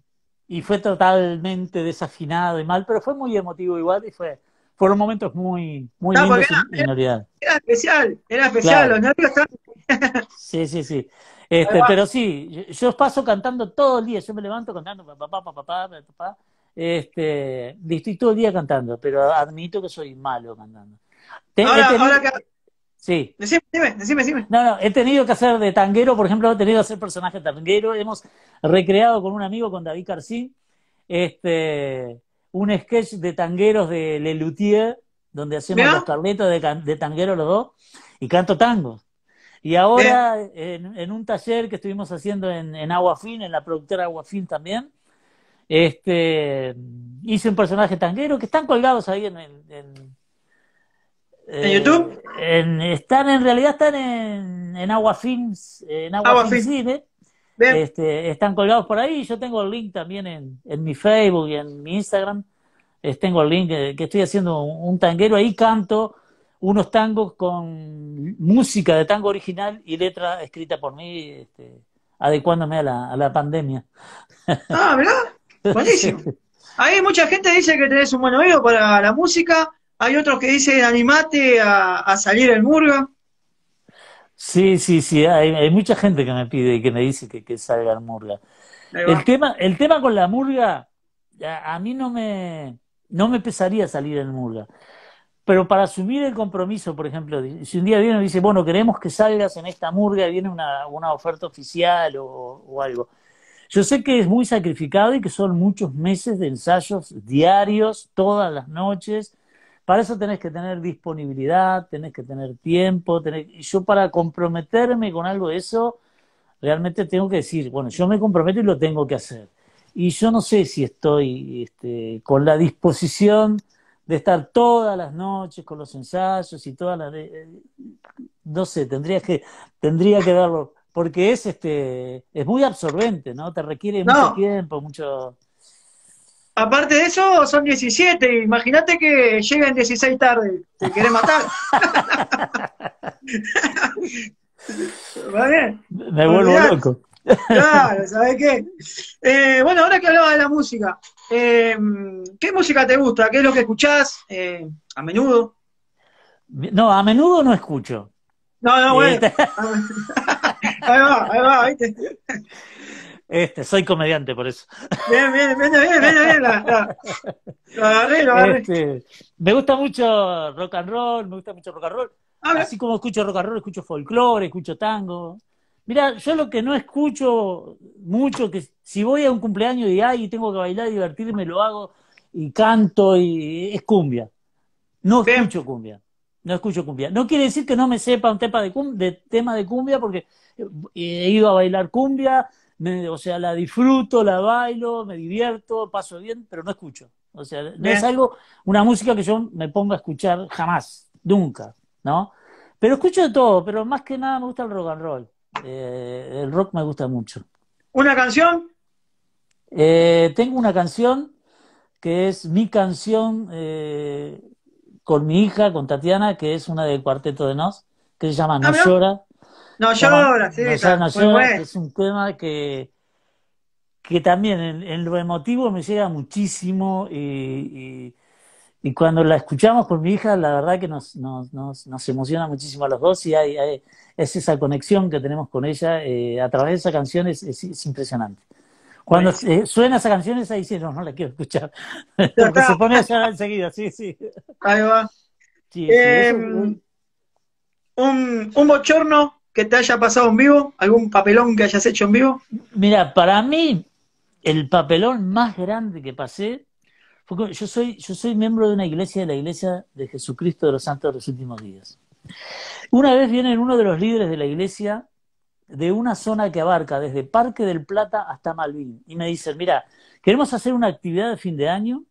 Speaker 2: y fue totalmente desafinado y mal, pero fue muy emotivo igual y fue fueron momentos muy muy lindos era, especial, era especial, los Sí, sí, sí. Este, pero sí, yo, paso cantando todo el día, yo me levanto cantando papá, papá, papá, papá, este, estoy todo el día cantando, pero admito que soy malo cantando. Sí. No, no, he tenido que hacer de tanguero, por ejemplo, he tenido que hacer personaje tanguero. Hemos recreado con un amigo, con David Carcín, este, un sketch de tangueros de Le Luthier, donde hacemos los carletos de, de los dos, y canto tangos. Y ahora, en, un taller que estuvimos haciendo en, en Aguafín, en la productora Agua Aguafín también, este, hice un personaje tanguero que están colgados ahí en, en, ¿En eh, YouTube? En, están en realidad están en, en Agua Films, en Agua, Films este, están colgados por ahí. Yo tengo el link también en, en mi Facebook y en mi Instagram. tengo el link eh, que estoy haciendo un, tanguero. Ahí canto unos tangos con música de tango original y letra escrita por mí, este, adecuándome a la, a la pandemia. Ah, ¿verdad? Buenísimo.
Speaker 1: Ahí mucha gente dice que tenés un buen oído para la música hay otros que dicen, animate
Speaker 2: a, salir en Murga. Sí, sí, sí, hay, hay, mucha gente que me pide y que me dice que, que salga en Murga. El tema, el tema con la Murga, a, mí no me, no me pesaría salir en Murga. Pero para asumir el compromiso, por ejemplo, si un día viene y dice, bueno, queremos que salgas en esta murga, y viene una, una oferta oficial o, o, algo. Yo sé que es muy sacrificado y que son muchos meses de ensayos diarios, todas las noches, para eso tenés que tener disponibilidad, tenés que tener tiempo. Tenés... Y yo para comprometerme con algo de eso, realmente tengo que decir, bueno, yo me comprometo y lo tengo que hacer. Y yo no sé si estoy este, con la disposición de estar todas las noches con los ensayos y todas las... Eh, no sé, tendría que, tendría que darlo, porque es, este, es muy absorbente, ¿no? Te requiere mucho tiempo, mucho... Aparte de eso, son 17. Imagínate que llegan 16 tarde. Te querés matar.
Speaker 1: ¿Vale? Me vuelvo loco. Claro, ¿sabes qué? Eh, bueno, ahora que hablaba de la música, em, ¿qué música te gusta? ¿Qué es lo que escuchás eh, a menudo?
Speaker 2: No, a menudo no escucho.
Speaker 1: No, no, bueno. Eh. ahí va, ahí
Speaker 2: va, ¿viste? Este, soy comediante, por eso. Bien, bien, bien, bien, bien, este, me gusta mucho rock and roll, me gusta mucho rock and roll. Así como escucho rock and roll, escucho folclore, escucho tango. Mira, yo lo que no escucho mucho, que si voy a un cumpleaños y ay, tengo que bailar, y divertirme, lo hago y canto y es cumbia. No escucho cumbia. No escucho cumbia. No quiere decir que no me sepa un tema de, tema de cumbia, porque he ido a bailar cumbia, o sea, la disfruto, la bailo, me divierto, paso bien, pero no escucho. O sea, no es algo, una música que yo me ponga a escuchar jamás, nunca, ¿no? Pero escucho de todo, pero más que nada me gusta el rock and roll. Eh, el rock me gusta mucho. ¿Una canción? Eh, tengo una canción que es mi canción eh, con mi hija, con Tatiana, que es una del cuarteto de Nos, que se llama ah, No llora. No ahora, sí, pues, es un tema que, que también en, lo emotivo me llega muchísimo y, cuando la escuchamos con mi hija, la verdad que nos, emociona muchísimo a los dos y hay, es esa conexión que tenemos con ella eh, a través de esa canción, es, impresionante. Cuando suena esa canción, ahí dice, no, no la quiero escuchar. Porque se pone allá enseguida, sí, sí. Ahí va. Em,
Speaker 1: un bochorno ¿Qué te haya pasado en vivo? ¿Algún papelón
Speaker 2: que hayas hecho en vivo? Mira, para mí, el papelón más grande que pasé fue yo soy, yo soy miembro de una iglesia, de la Iglesia de Jesucristo de los Santos de los Últimos Días. Una vez viene uno de los líderes de la iglesia de una zona que abarca desde Parque del Plata hasta Malvin y me dicen, mira, queremos hacer una actividad de fin de año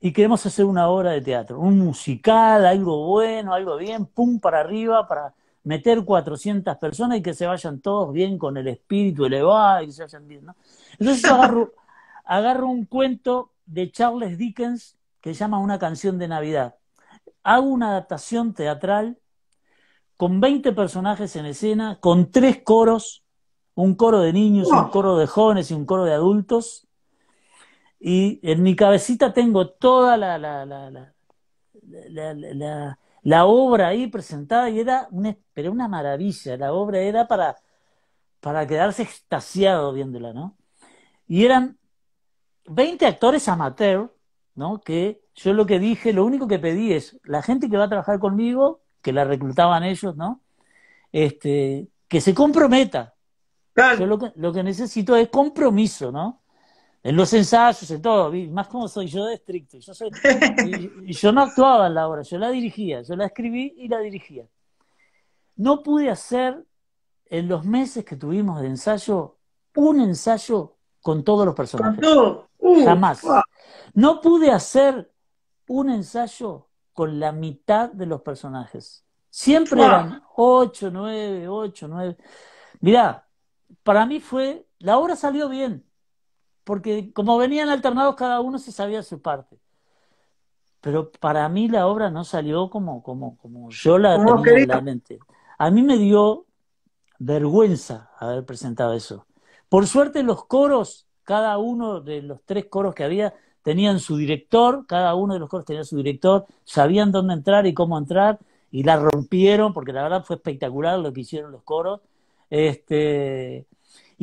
Speaker 2: y queremos hacer una obra de teatro, un musical, algo bueno, algo bien, pum para arriba, para meter 400 personas y que se vayan todos bien con el espíritu elevado y que se vayan bien, ¿no? Entonces agarro, un cuento de Charles Dickens que se llama Una canción de Navidad. Hago una adaptación teatral con 20 personajes en escena, con tres coros, un coro de niños, un coro de jóvenes y un coro de adultos. Y en mi cabecita tengo toda la, la, la la obra ahí presentada y era una, una maravilla, la obra era para, para quedarse extasiado viéndola, ¿no? Y eran 20 actores amateurs, ¿no? Que yo lo que dije, lo único que pedí es, la gente que va a trabajar conmigo, que la reclutaban ellos, ¿no? Este, que se comprometa. Yo lo que, lo que necesito es compromiso, ¿no? en los ensayos, en todo, más como soy yo de estricto. Yo, y, yo no actuaba en la obra, yo la dirigía, yo la escribí y la dirigía. No pude hacer en los meses que tuvimos de ensayo un ensayo con todos los personajes. Uh, Jamás. No pude hacer un ensayo con la mitad de los personajes. Siempre eran 8, 9, 8, 9. Mirá, para mí fue, la obra salió bien, porque como venían alternados cada uno se sabía su parte. Pero para mí la obra no salió como, como, como yo la tenía en la mente. A mí me dio vergüenza haber presentado eso. Por suerte los coros, cada uno de los tres coros que había, tenían su director, cada uno de los coros tenía su director, sabían dónde entrar y cómo entrar, y la rompieron, porque la verdad fue espectacular lo que hicieron los coros. Este,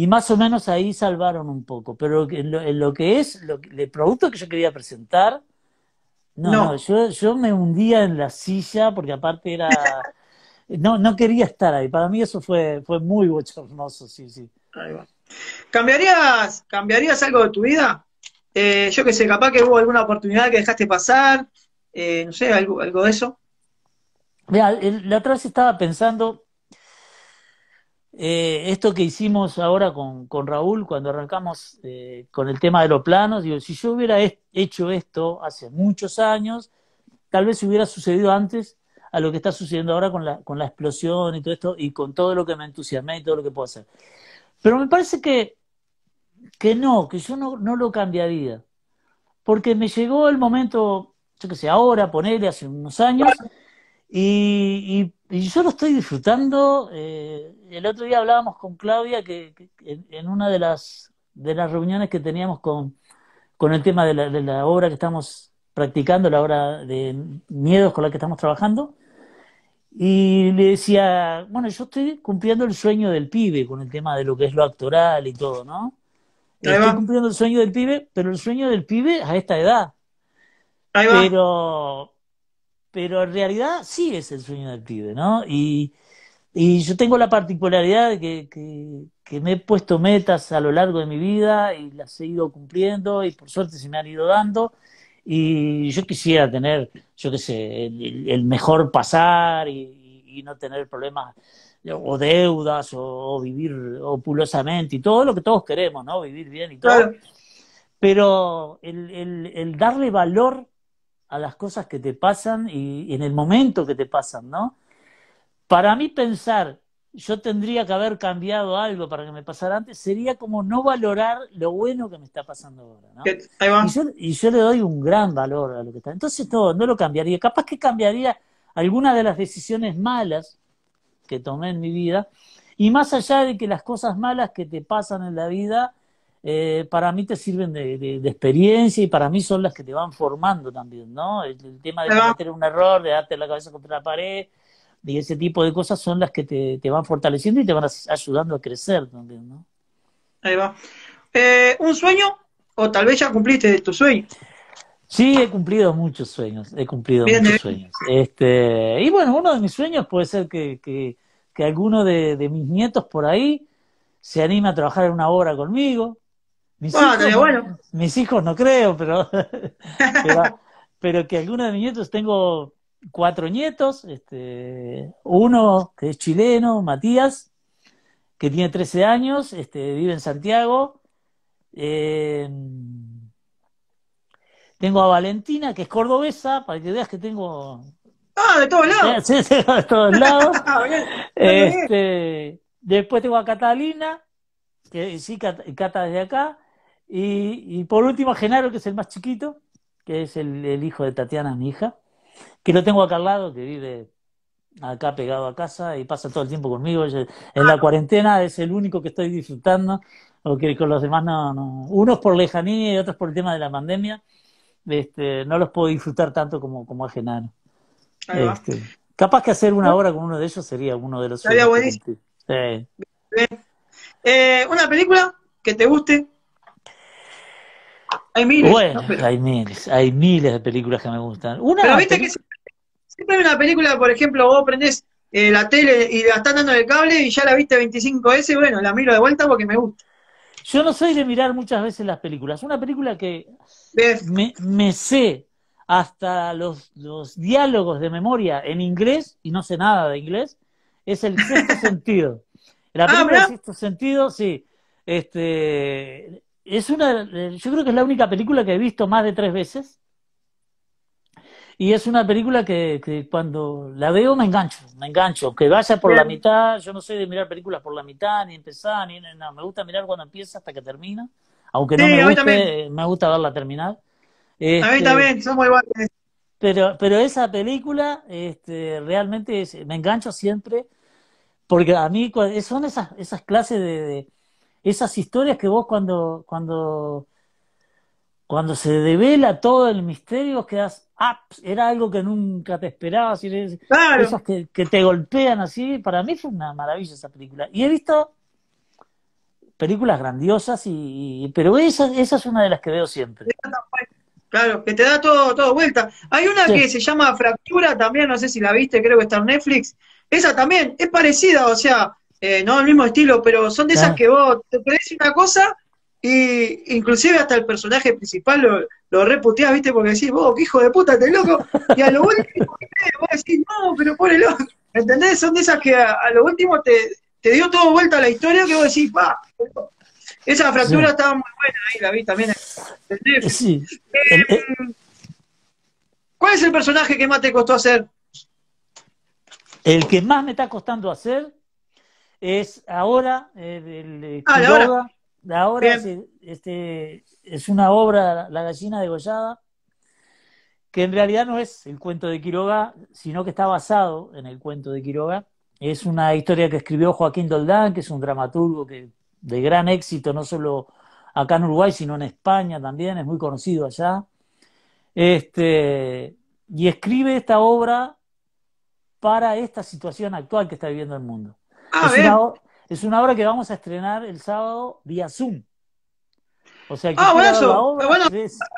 Speaker 2: y más o menos ahí salvaron un poco. Pero en lo, que es, lo, el producto que yo quería presentar, no, yo, me hundía en la silla porque aparte era... no, no quería estar ahí. Para mí eso fue, fue muy bochornoso, sí, sí. ¿Cambiarías, ¿Cambiarías algo de tu vida? Eh, yo que sé,
Speaker 1: capaz que hubo alguna oportunidad que dejaste pasar, eh, no sé, algo, algo de eso.
Speaker 2: Mira, la otra vez estaba pensando, eh, esto que hicimos ahora con, con Raúl, cuando arrancamos eh, con el tema de los planos, digo, si yo hubiera hecho esto hace muchos años, tal vez hubiera sucedido antes a lo que está sucediendo ahora con la, con la explosión y todo esto, y con todo lo que me entusiasmé y todo lo que puedo hacer. Pero me parece que, que no, que yo no, no lo cambiaría. Porque me llegó el momento, yo qué sé, ahora, ponerle hace unos años, y, yo lo estoy disfrutando. Eh, el otro día hablábamos con Claudia que, en, una de las, de las reuniones que teníamos con, con el tema de la, de la obra que estamos practicando, la obra de miedos con la que estamos trabajando, y le decía, bueno, yo estoy cumpliendo el sueño del pibe con el tema de lo que es lo actoral y todo, ¿no? estoy cumpliendo el sueño del pibe, pero el sueño del pibe a esta edad. Ahí pero, pero en realidad sí es el sueño del pibe, ¿no? Y, yo tengo la particularidad de que, me he puesto metas a lo largo de mi vida y las he ido cumpliendo y por suerte se me han ido dando. Y yo quisiera tener, yo qué sé, el, mejor pasar y, no tener problemas o deudas o, vivir opulosamente y todo lo que todos queremos, ¿no? Vivir bien y todo. Pero el, el darle valor a las cosas que te pasan y, en el momento que te pasan, ¿no? Para mí pensar, yo tendría que haber cambiado algo para que me pasara antes, sería como no valorar lo bueno que me está pasando ahora, ¿no? Y yo, le doy un gran valor a lo que está. Entonces no, no lo cambiaría. Capaz que cambiaría algunas de las decisiones malas que tomé en mi vida, y más allá de que las cosas malas que te pasan en la vida eh, para mí te sirven de, experiencia y para mí son las que te van formando también, ¿no? El, tema de cometer un error, de darte la cabeza contra la pared y ese tipo de cosas son las que te, te van fortaleciendo y te van ayudando a crecer también, ¿no? Ahí va. Eh, ¿Un sueño? ¿O tal vez ya cumpliste tu sueño? Sí, he cumplido muchos sueños, he cumplido muchos eh. sueños. Este, y bueno, uno de mis sueños puede ser que, que, alguno de, de, mis nietos por ahí se anime a trabajar en una obra conmigo, mis, hijos, no creo, pero, pero, que algunos de mis nietos, tengo cuatro nietos, este, uno que es chileno, Matías, que tiene 13 años, este, vive en Santiago. Em, tengo a Valentina, que es cordobesa, para que veas que tengo... Ah, de todos lados. Sí, de todos lados. Ah, este, después tengo a Catalina, que sí, Cata, Cata desde acá. Y, por último, Genaro, que es el más chiquito, que es el, hijo de Tatiana, mi hija, que lo tengo acá al lado, que vive acá pegado a casa y pasa todo el tiempo conmigo. en la cuarentena es el único que estoy disfrutando, porque con los demás no, Unos por lejanía y otros por el tema de la pandemia, este, no los puedo disfrutar tanto como, a Genaro. Este, capaz que hacer una hora con uno de ellos sería uno de los... Sería
Speaker 1: eh, ¿Una película que te guste? Hay miles. Bueno,
Speaker 2: hay miles, hay miles de películas que me gustan. Una pero viste que
Speaker 1: siempre hay una película, por ejemplo, vos prendés eh, la tele y la están dando el cable y ya la viste 25S, bueno, la miro de
Speaker 2: vuelta porque me gusta. Yo no soy de mirar muchas veces las películas. Una película que me, sé hasta los, los diálogos de memoria en inglés, y no sé nada de inglés, es el sexto sentido. La ah, película sexto sentido, sí. Este, es una, yo creo que es la única película que he visto más de tres veces. Y es una película que, cuando la veo me engancho, me engancho. Que vaya por la mitad, yo no soy de mirar películas por la mitad, ni empezar, ni nada. me gusta mirar cuando empieza hasta que termina. Aunque no me guste, me gusta verla terminar. a mí este, también, somos iguales. Pero, pero esa película este, realmente me engancho siempre, porque a mí son esas, esas clases de esas historias que vos cuando, cuando, cuando se devela todo el misterio, quedas, ah, era algo que nunca te esperabas, y claro. esas que, te golpean así, para mí fue una maravilla esa película. Y he visto películas grandiosas, y, pero esa, es una de las que veo siempre.
Speaker 1: Claro, que te da todo, todo vuelta. Hay una que se llama Fractura también, no sé si la viste, creo que está en Netflix. Esa también es parecida, o sea, eh, no el mismo estilo, pero son de esas que vos te crees una cosa y inclusive hasta el personaje principal lo, lo reputeás, ¿viste? Porque decís, vos, qué hijo de puta, te loco. Y a lo último, vos decís, no, pero ponelo loco. ¿Entendés? Son de esas que a, lo último te, te, dio todo vuelta a la historia que vos decís, va. Esa fractura estaba muy buena ahí, la vi también. ¿Entendés? Sí. Eh,
Speaker 2: eh. ¿Cuál es el personaje que más te costó hacer? El que más me está costando hacer es ahora, eh, el, eh, ah, ahora este, es, una obra, La gallina degollada, que en realidad no es el cuento de Quiroga, sino que está basado en el cuento de Quiroga. Es una historia que escribió Joaquín Doldán, que es un dramaturgo que, de gran éxito, no solo acá en Uruguay, sino en España también, es muy conocido allá. Este, y escribe esta obra para esta situación actual que está viviendo el mundo. Ah, es una, obra que vamos a estrenar el sábado vía Zoom. O sea ah, bueno, eso.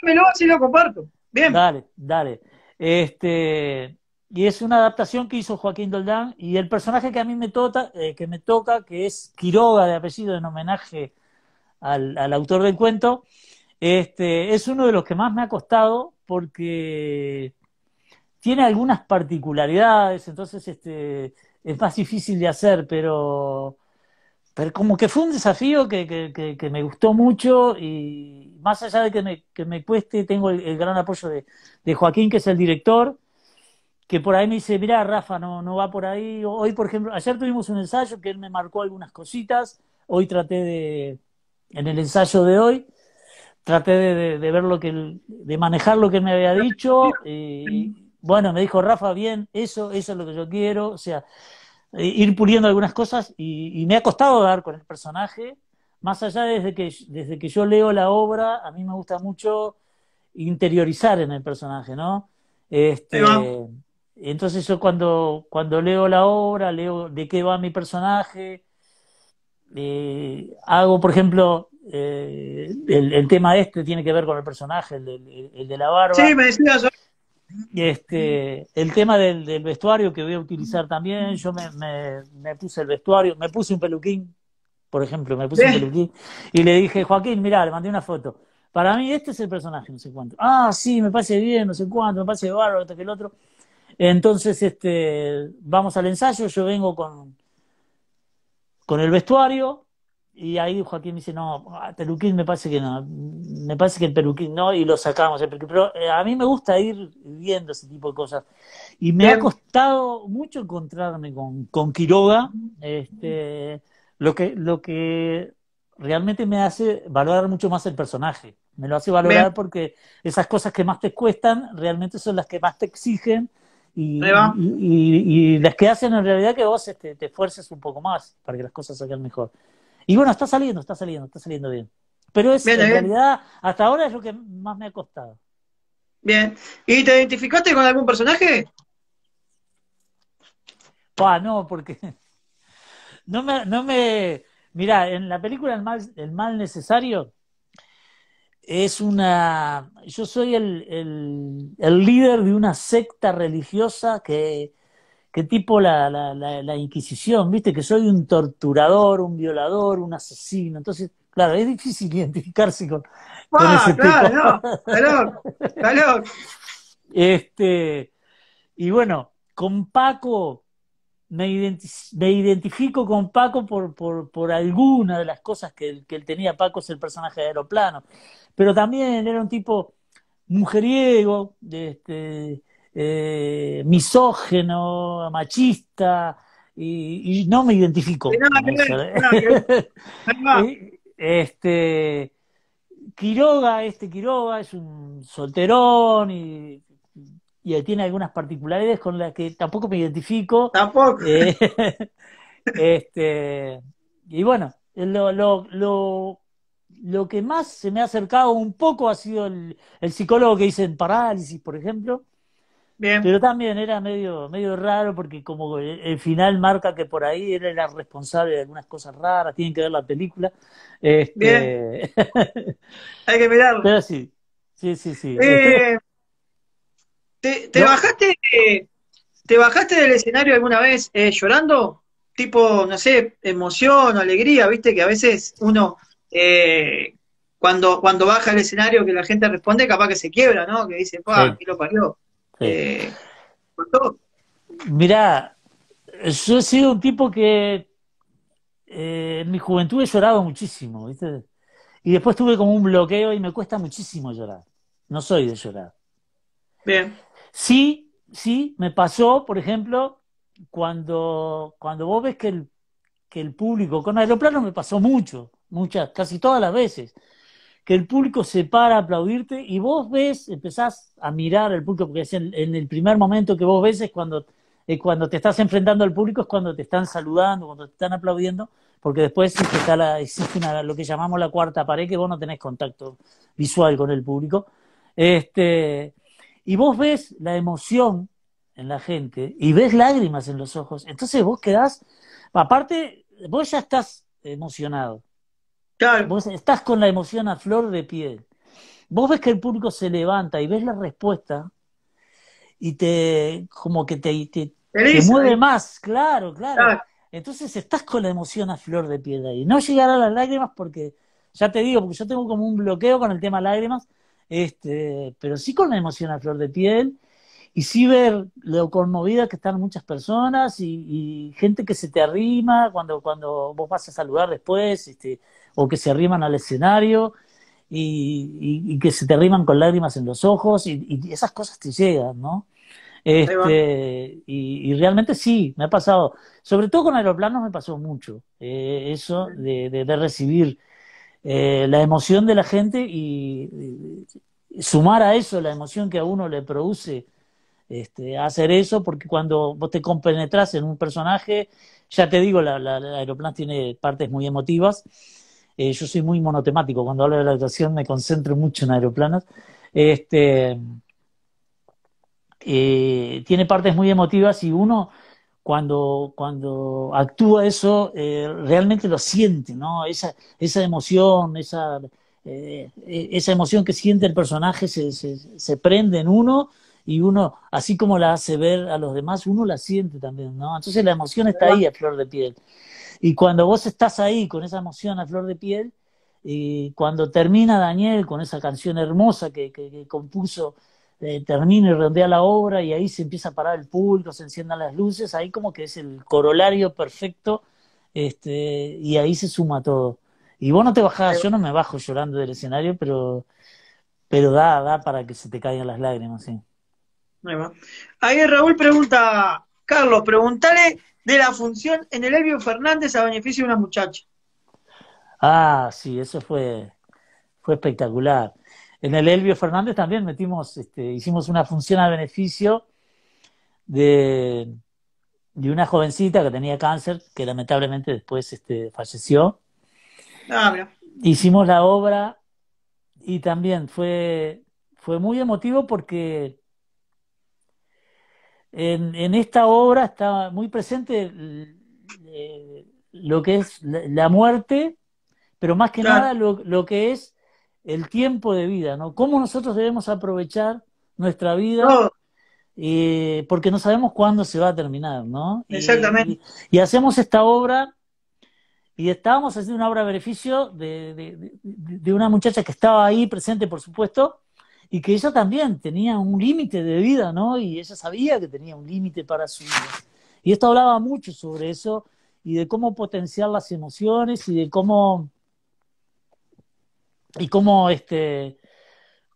Speaker 2: bueno, así lo comparto. Bien. Dale, dale. Este, y es una adaptación que hizo Joaquín Doldán y el personaje que a mí me, toca, eh, que, me toca que es Quiroga de apellido en homenaje al, autor del cuento, este, es uno de los que más me ha costado porque tiene algunas particularidades, entonces este, es más difícil de hacer, pero, pero como que fue un desafío que, me gustó mucho y más allá de que me, que me cueste, tengo el, gran apoyo de, Joaquín, que es el director, que por ahí me dice, mira Rafa, no, no va por ahí. Hoy, por ejemplo, ayer tuvimos un ensayo que él me marcó algunas cositas, hoy traté de, en el ensayo de hoy, traté de, de, ver lo que, de manejar lo que me había dicho bueno, me dijo Rafa, bien, eso, eso es lo que yo quiero, o sea, eh, ir puliendo algunas cosas y, me ha costado dar con el personaje, más allá desde que, desde que yo leo la obra, a mí me gusta mucho interiorizar en el personaje, ¿no? Este, entonces yo cuando, cuando leo la obra, leo de qué va mi personaje, eh, hago, por ejemplo, eh, el, tema este tiene que ver con el personaje, el, de la barba. Sí, me decías este, el tema del, del, vestuario que voy a utilizar también, yo me, me, me, puse el vestuario, me puse un peluquín, por ejemplo, me puse un peluquín y le dije, Joaquín, mira le mandé una foto. Para mí este es el personaje, no sé cuánto. Ah, sí, me pase bien, no sé cuánto, me pase bárbaro, que el otro. Entonces, este, vamos al ensayo, yo vengo con, con el vestuario, y ahí Joaquín me dice, no, ah, peluquín me parece que no, me parece que el peluquín no, y lo sacamos. Pero eh, a mí me gusta ir viendo ese tipo de cosas. Y me ha costado mucho encontrarme con, con Quiroga, este, lo, que, lo que realmente me hace valorar mucho más el personaje. Me lo hace valorar porque esas cosas que más te cuestan realmente son las que más te exigen y, y, y, las que hacen en realidad que vos este, te esfuerces un poco más para que las cosas salgan mejor. Y bueno, está saliendo, está saliendo, está saliendo bien. Pero es, en realidad, hasta ahora es lo que más me ha costado. Bien. ¿Y te identificaste con algún personaje? Ah, no, porque. No me. No me... Mirá, en la película El mal, el mal necesario es una. Yo soy el, el líder de una secta religiosa que que tipo la, Inquisición, viste, que soy un torturador, un violador, un asesino. Entonces, claro, es difícil identificarse con, ah, claro, calor, calor. Este, y bueno, con Paco, me, identifico con Paco por, por, por alguna de las cosas que, que él tenía. Paco es el personaje de Aeroplano. Pero también era un tipo mujeriego, este, eh, misógeno, machista, y, no me identifico. este, Quiroga, este Quiroga es un solterón y, tiene algunas particularidades con las que tampoco me identifico. Tampoco. Eh, este, y bueno, lo, que más se me ha acercado un poco ha sido el, el psicólogo que hice en Parálisis, por ejemplo, pero también era medio, medio raro porque como el, final marca que por ahí él era responsable de algunas cosas raras, tienen que ver la película. Este, Bien. Hay que mirarlo. sí, sí, sí, sí. Eh,
Speaker 1: este, te bajaste te bajaste del escenario alguna vez eh, llorando? Tipo, no sé, emoción o alegría, viste que a veces uno eh, cuando, cuando baja el escenario que la gente responde, capaz que se quiebra, ¿no? Que dice, pa, aquí lo parió.
Speaker 2: Eh, mirá Mira, yo he sido un tipo que eh, en mi juventud he llorado muchísimo, ¿viste? Y después tuve como un bloqueo y me cuesta muchísimo llorar. No soy de llorar. Bien. Sí, sí, me pasó, por ejemplo, cuando, cuando vos ves que el, que el público, con aeroplano me pasó mucho, muchas, casi todas las veces el público se para a aplaudirte y vos ves, empezás a mirar al público, porque en, el primer momento que vos ves es cuando, cuando te estás enfrentando al público, es cuando te están saludando, cuando te están aplaudiendo, porque después está la, existe lo que llamamos la cuarta pared, que vos no tenés contacto visual con el público. Este, y vos ves la emoción en la gente y ves lágrimas en los ojos, entonces vos quedás, aparte, vos ya estás emocionado Vos estás con la emoción a flor de piel. Vos ves que el público se levanta y ves la respuesta y te como que te, te, mueve más, claro, claro, Entonces estás con la emoción a flor de piel ahí. No llegar a las lágrimas porque, ya te digo, porque yo tengo como un bloqueo con el tema lágrimas, este, pero sí con la emoción a flor de piel y sí ver lo conmovida que están muchas personas y, y gente que se te arrima cuando, cuando vos vas a saludar después, este, o que se arriman al escenario y, y, que se te arriman con lágrimas en los ojos y, y esas cosas te llegan, ¿no? Este, y, realmente sí, me ha pasado. Sobre todo con aeroplanos me pasó mucho eh, eso de, de, recibir eh, la emoción de la gente y, sumar a eso la emoción que a uno le produce este, hacer eso, porque cuando vos te compenetras en un personaje, ya te digo, la, la, tiene partes muy emotivas, eh, yo soy muy monotemático, cuando hablo de la actuación me concentro mucho en aeroplanos. Este, eh, tiene partes muy emotivas y uno cuando, cuando actúa eso eh, realmente lo siente, ¿no? Esa, esa emoción, esa, esa emoción que siente el personaje se, se, se, prende en uno y uno, así como la hace ver a los demás, uno la siente también, ¿no? Entonces la emoción está ahí a flor de piel. Y cuando vos estás ahí con esa emoción a flor de piel, y eh, cuando termina Daniel con esa canción hermosa que, que, compuso, eh, termina y redondea la obra y ahí se empieza a parar el público, se enciendan las luces, ahí como que es el corolario perfecto este, y ahí se suma todo. Y vos no te bajás, yo no me bajo llorando del escenario, pero, pero da, da para que se te caigan las lágrimas, sí.
Speaker 1: Ahí Ahí Raúl pregunta, Carlos, pregúntale de la función en el Elvio Fernández a beneficio de una muchacha.
Speaker 2: Ah, sí, eso fue, fue espectacular. En el Elvio Fernández también metimos, este, hicimos una función a beneficio de, una jovencita que tenía cáncer, que lamentablemente después este, falleció. Ah, hicimos la obra y también fue, fue muy emotivo porque en, esta obra está muy presente eh, lo que es la, muerte, pero más que nada lo, que es el tiempo de vida, ¿no? Cómo nosotros debemos aprovechar nuestra vida. Eh, porque no sabemos cuándo se va a terminar, ¿no? Exactamente. Y, hacemos esta obra y estábamos haciendo una obra de beneficio de, de, una muchacha que estaba ahí presente, por supuesto, y que ella también tenía un límite de vida, ¿no? Y ella sabía que tenía un límite para su vida. Y esto hablaba mucho sobre eso y de cómo potenciar las emociones y de cómo y cómo este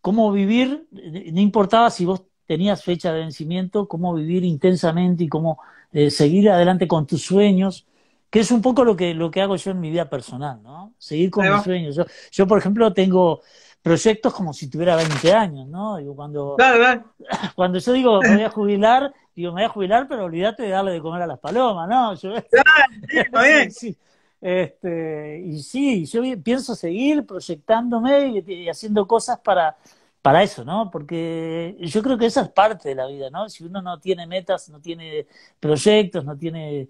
Speaker 2: cómo vivir, no importaba si vos tenías fecha de vencimiento, cómo vivir intensamente y cómo eh, seguir adelante con tus sueños, que es un poco lo que, lo que hago yo en mi vida personal, ¿no? Seguir con mis sueños. yo, por ejemplo, tengo, proyectos como si tuviera 20 años, ¿no? Digo, cuando, cuando yo digo me voy a jubilar, digo me voy a jubilar, pero olvídate de darle de comer a las palomas, ¿no? Yo, Este, y sí, yo pienso seguir proyectándome y, haciendo cosas para, para eso, ¿no? Porque yo creo que esa es parte de la vida, ¿no? Si uno no tiene metas, no tiene proyectos, no tiene...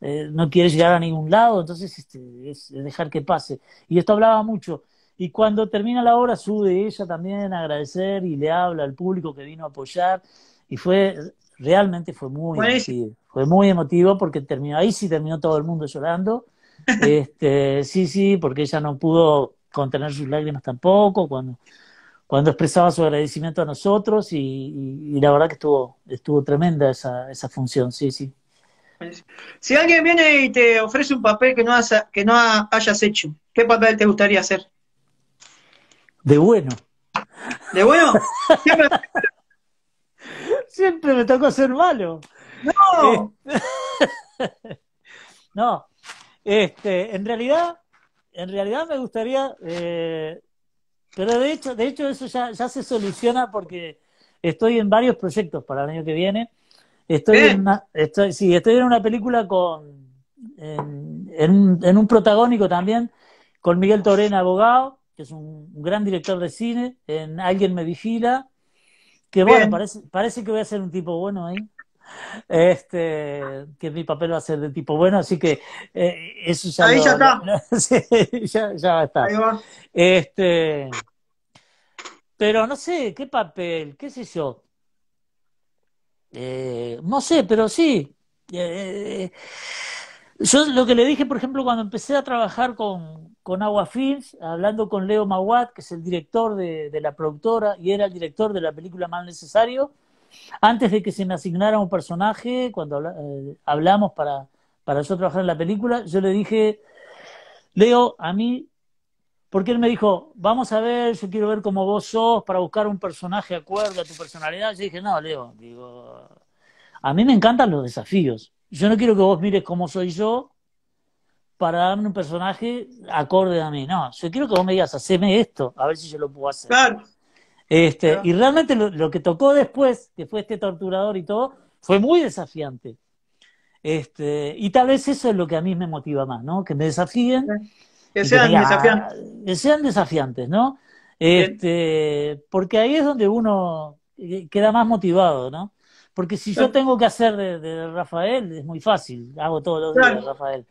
Speaker 2: Eh, no quiere llegar a ningún lado, entonces este, es dejar que pase. Y esto hablaba mucho y cuando termina la obra sube ella también a agradecer y le habla al público que vino a apoyar. Y fue, realmente fue muy emotivo. Fue muy emotivo porque terminó, ahí sí terminó todo el mundo llorando. este, sí, sí, porque ella no pudo contener sus lágrimas tampoco cuando, cuando expresaba su agradecimiento a nosotros y, la verdad que estuvo, estuvo tremenda esa, esa función, sí, sí. Si alguien viene y te ofrece un papel que no, has, que no hayas hecho, ¿qué
Speaker 1: papel te gustaría hacer? De bueno. ¿De bueno?
Speaker 2: Siempre, me tocó ser malo. No. Eh, no. Este, en realidad, en realidad me gustaría, eh, pero de hecho, de hecho eso ya, se soluciona porque estoy en varios proyectos para el año que viene. Estoy en una, estoy, sí, estoy en una película con en, en, en un protagónico también, con Miguel Torena, abogado que es un, gran director de cine, en Alguien me vigila, que bueno, parece, que voy a ser un tipo bueno ahí. Este, que mi papel va a ser de tipo bueno, así que eh, eso ya está. ya, ya, va a estar. Este, pero no sé, ¿qué papel? ¿Qué sé yo? Eh, no sé, pero sí. Eh, yo lo que le dije, por ejemplo, cuando empecé a trabajar con, con Agua Films, hablando con Leo Maguat, que es el director de, la productora y era el director de la película Mal Necesario, antes de que se me asignara un personaje, cuando eh, hablamos para, para yo trabajar en la película, yo le dije, Leo, a mí, porque él me dijo, vamos a ver, yo quiero ver cómo vos sos para buscar un personaje acuerdo a tu personalidad. Yo dije, no, Leo, digo, a mí me encantan los desafíos. Yo no quiero que vos mires cómo soy yo para darme un personaje acorde a mí. No, yo quiero que vos me digas, haceme esto, a ver si yo lo puedo hacer. Este, Y realmente lo, que tocó después, que fue este torturador y todo, fue muy desafiante. Este, y tal vez eso es lo que a mí me motiva más, ¿no? Que me desafíen. Ah, que sean desafiantes. ¿no? Este, porque ahí es donde uno eh, queda más motivado, ¿no? Porque si yo tengo que hacer de, Rafael, es muy fácil, hago todo lo de Rafael.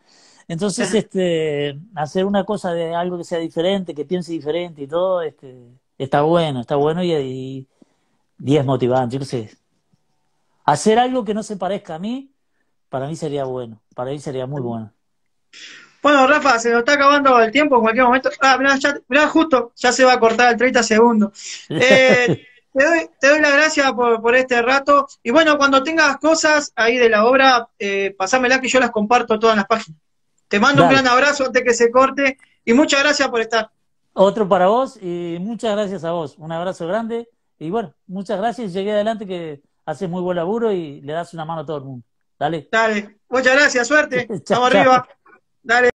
Speaker 2: Entonces, este, hacer una cosa de algo que sea diferente, que piense diferente y todo, este, está bueno, está bueno y, y, es motivante, yo Hacer algo que no se parezca a mí, para mí sería bueno, para mí sería muy bueno. Bueno, Rafa, se nos está acabando el tiempo en cualquier
Speaker 1: momento. Ah, justo, ya se va a cortar el 30 segundos. Eh, te doy, la doy gracias por, este rato. Y bueno, cuando tengas cosas ahí de la obra, eh,
Speaker 2: pasámela que yo las comparto todas las páginas. Te mando un gran abrazo antes que se corte y muchas gracias por estar. Otro para vos y muchas gracias a vos. Un abrazo grande y bueno, muchas gracias. Llegué adelante que haces muy buen laburo y le das una mano a todo el mundo. Dale. Dale. Muchas gracias. Suerte. Estamos arriba. Dale.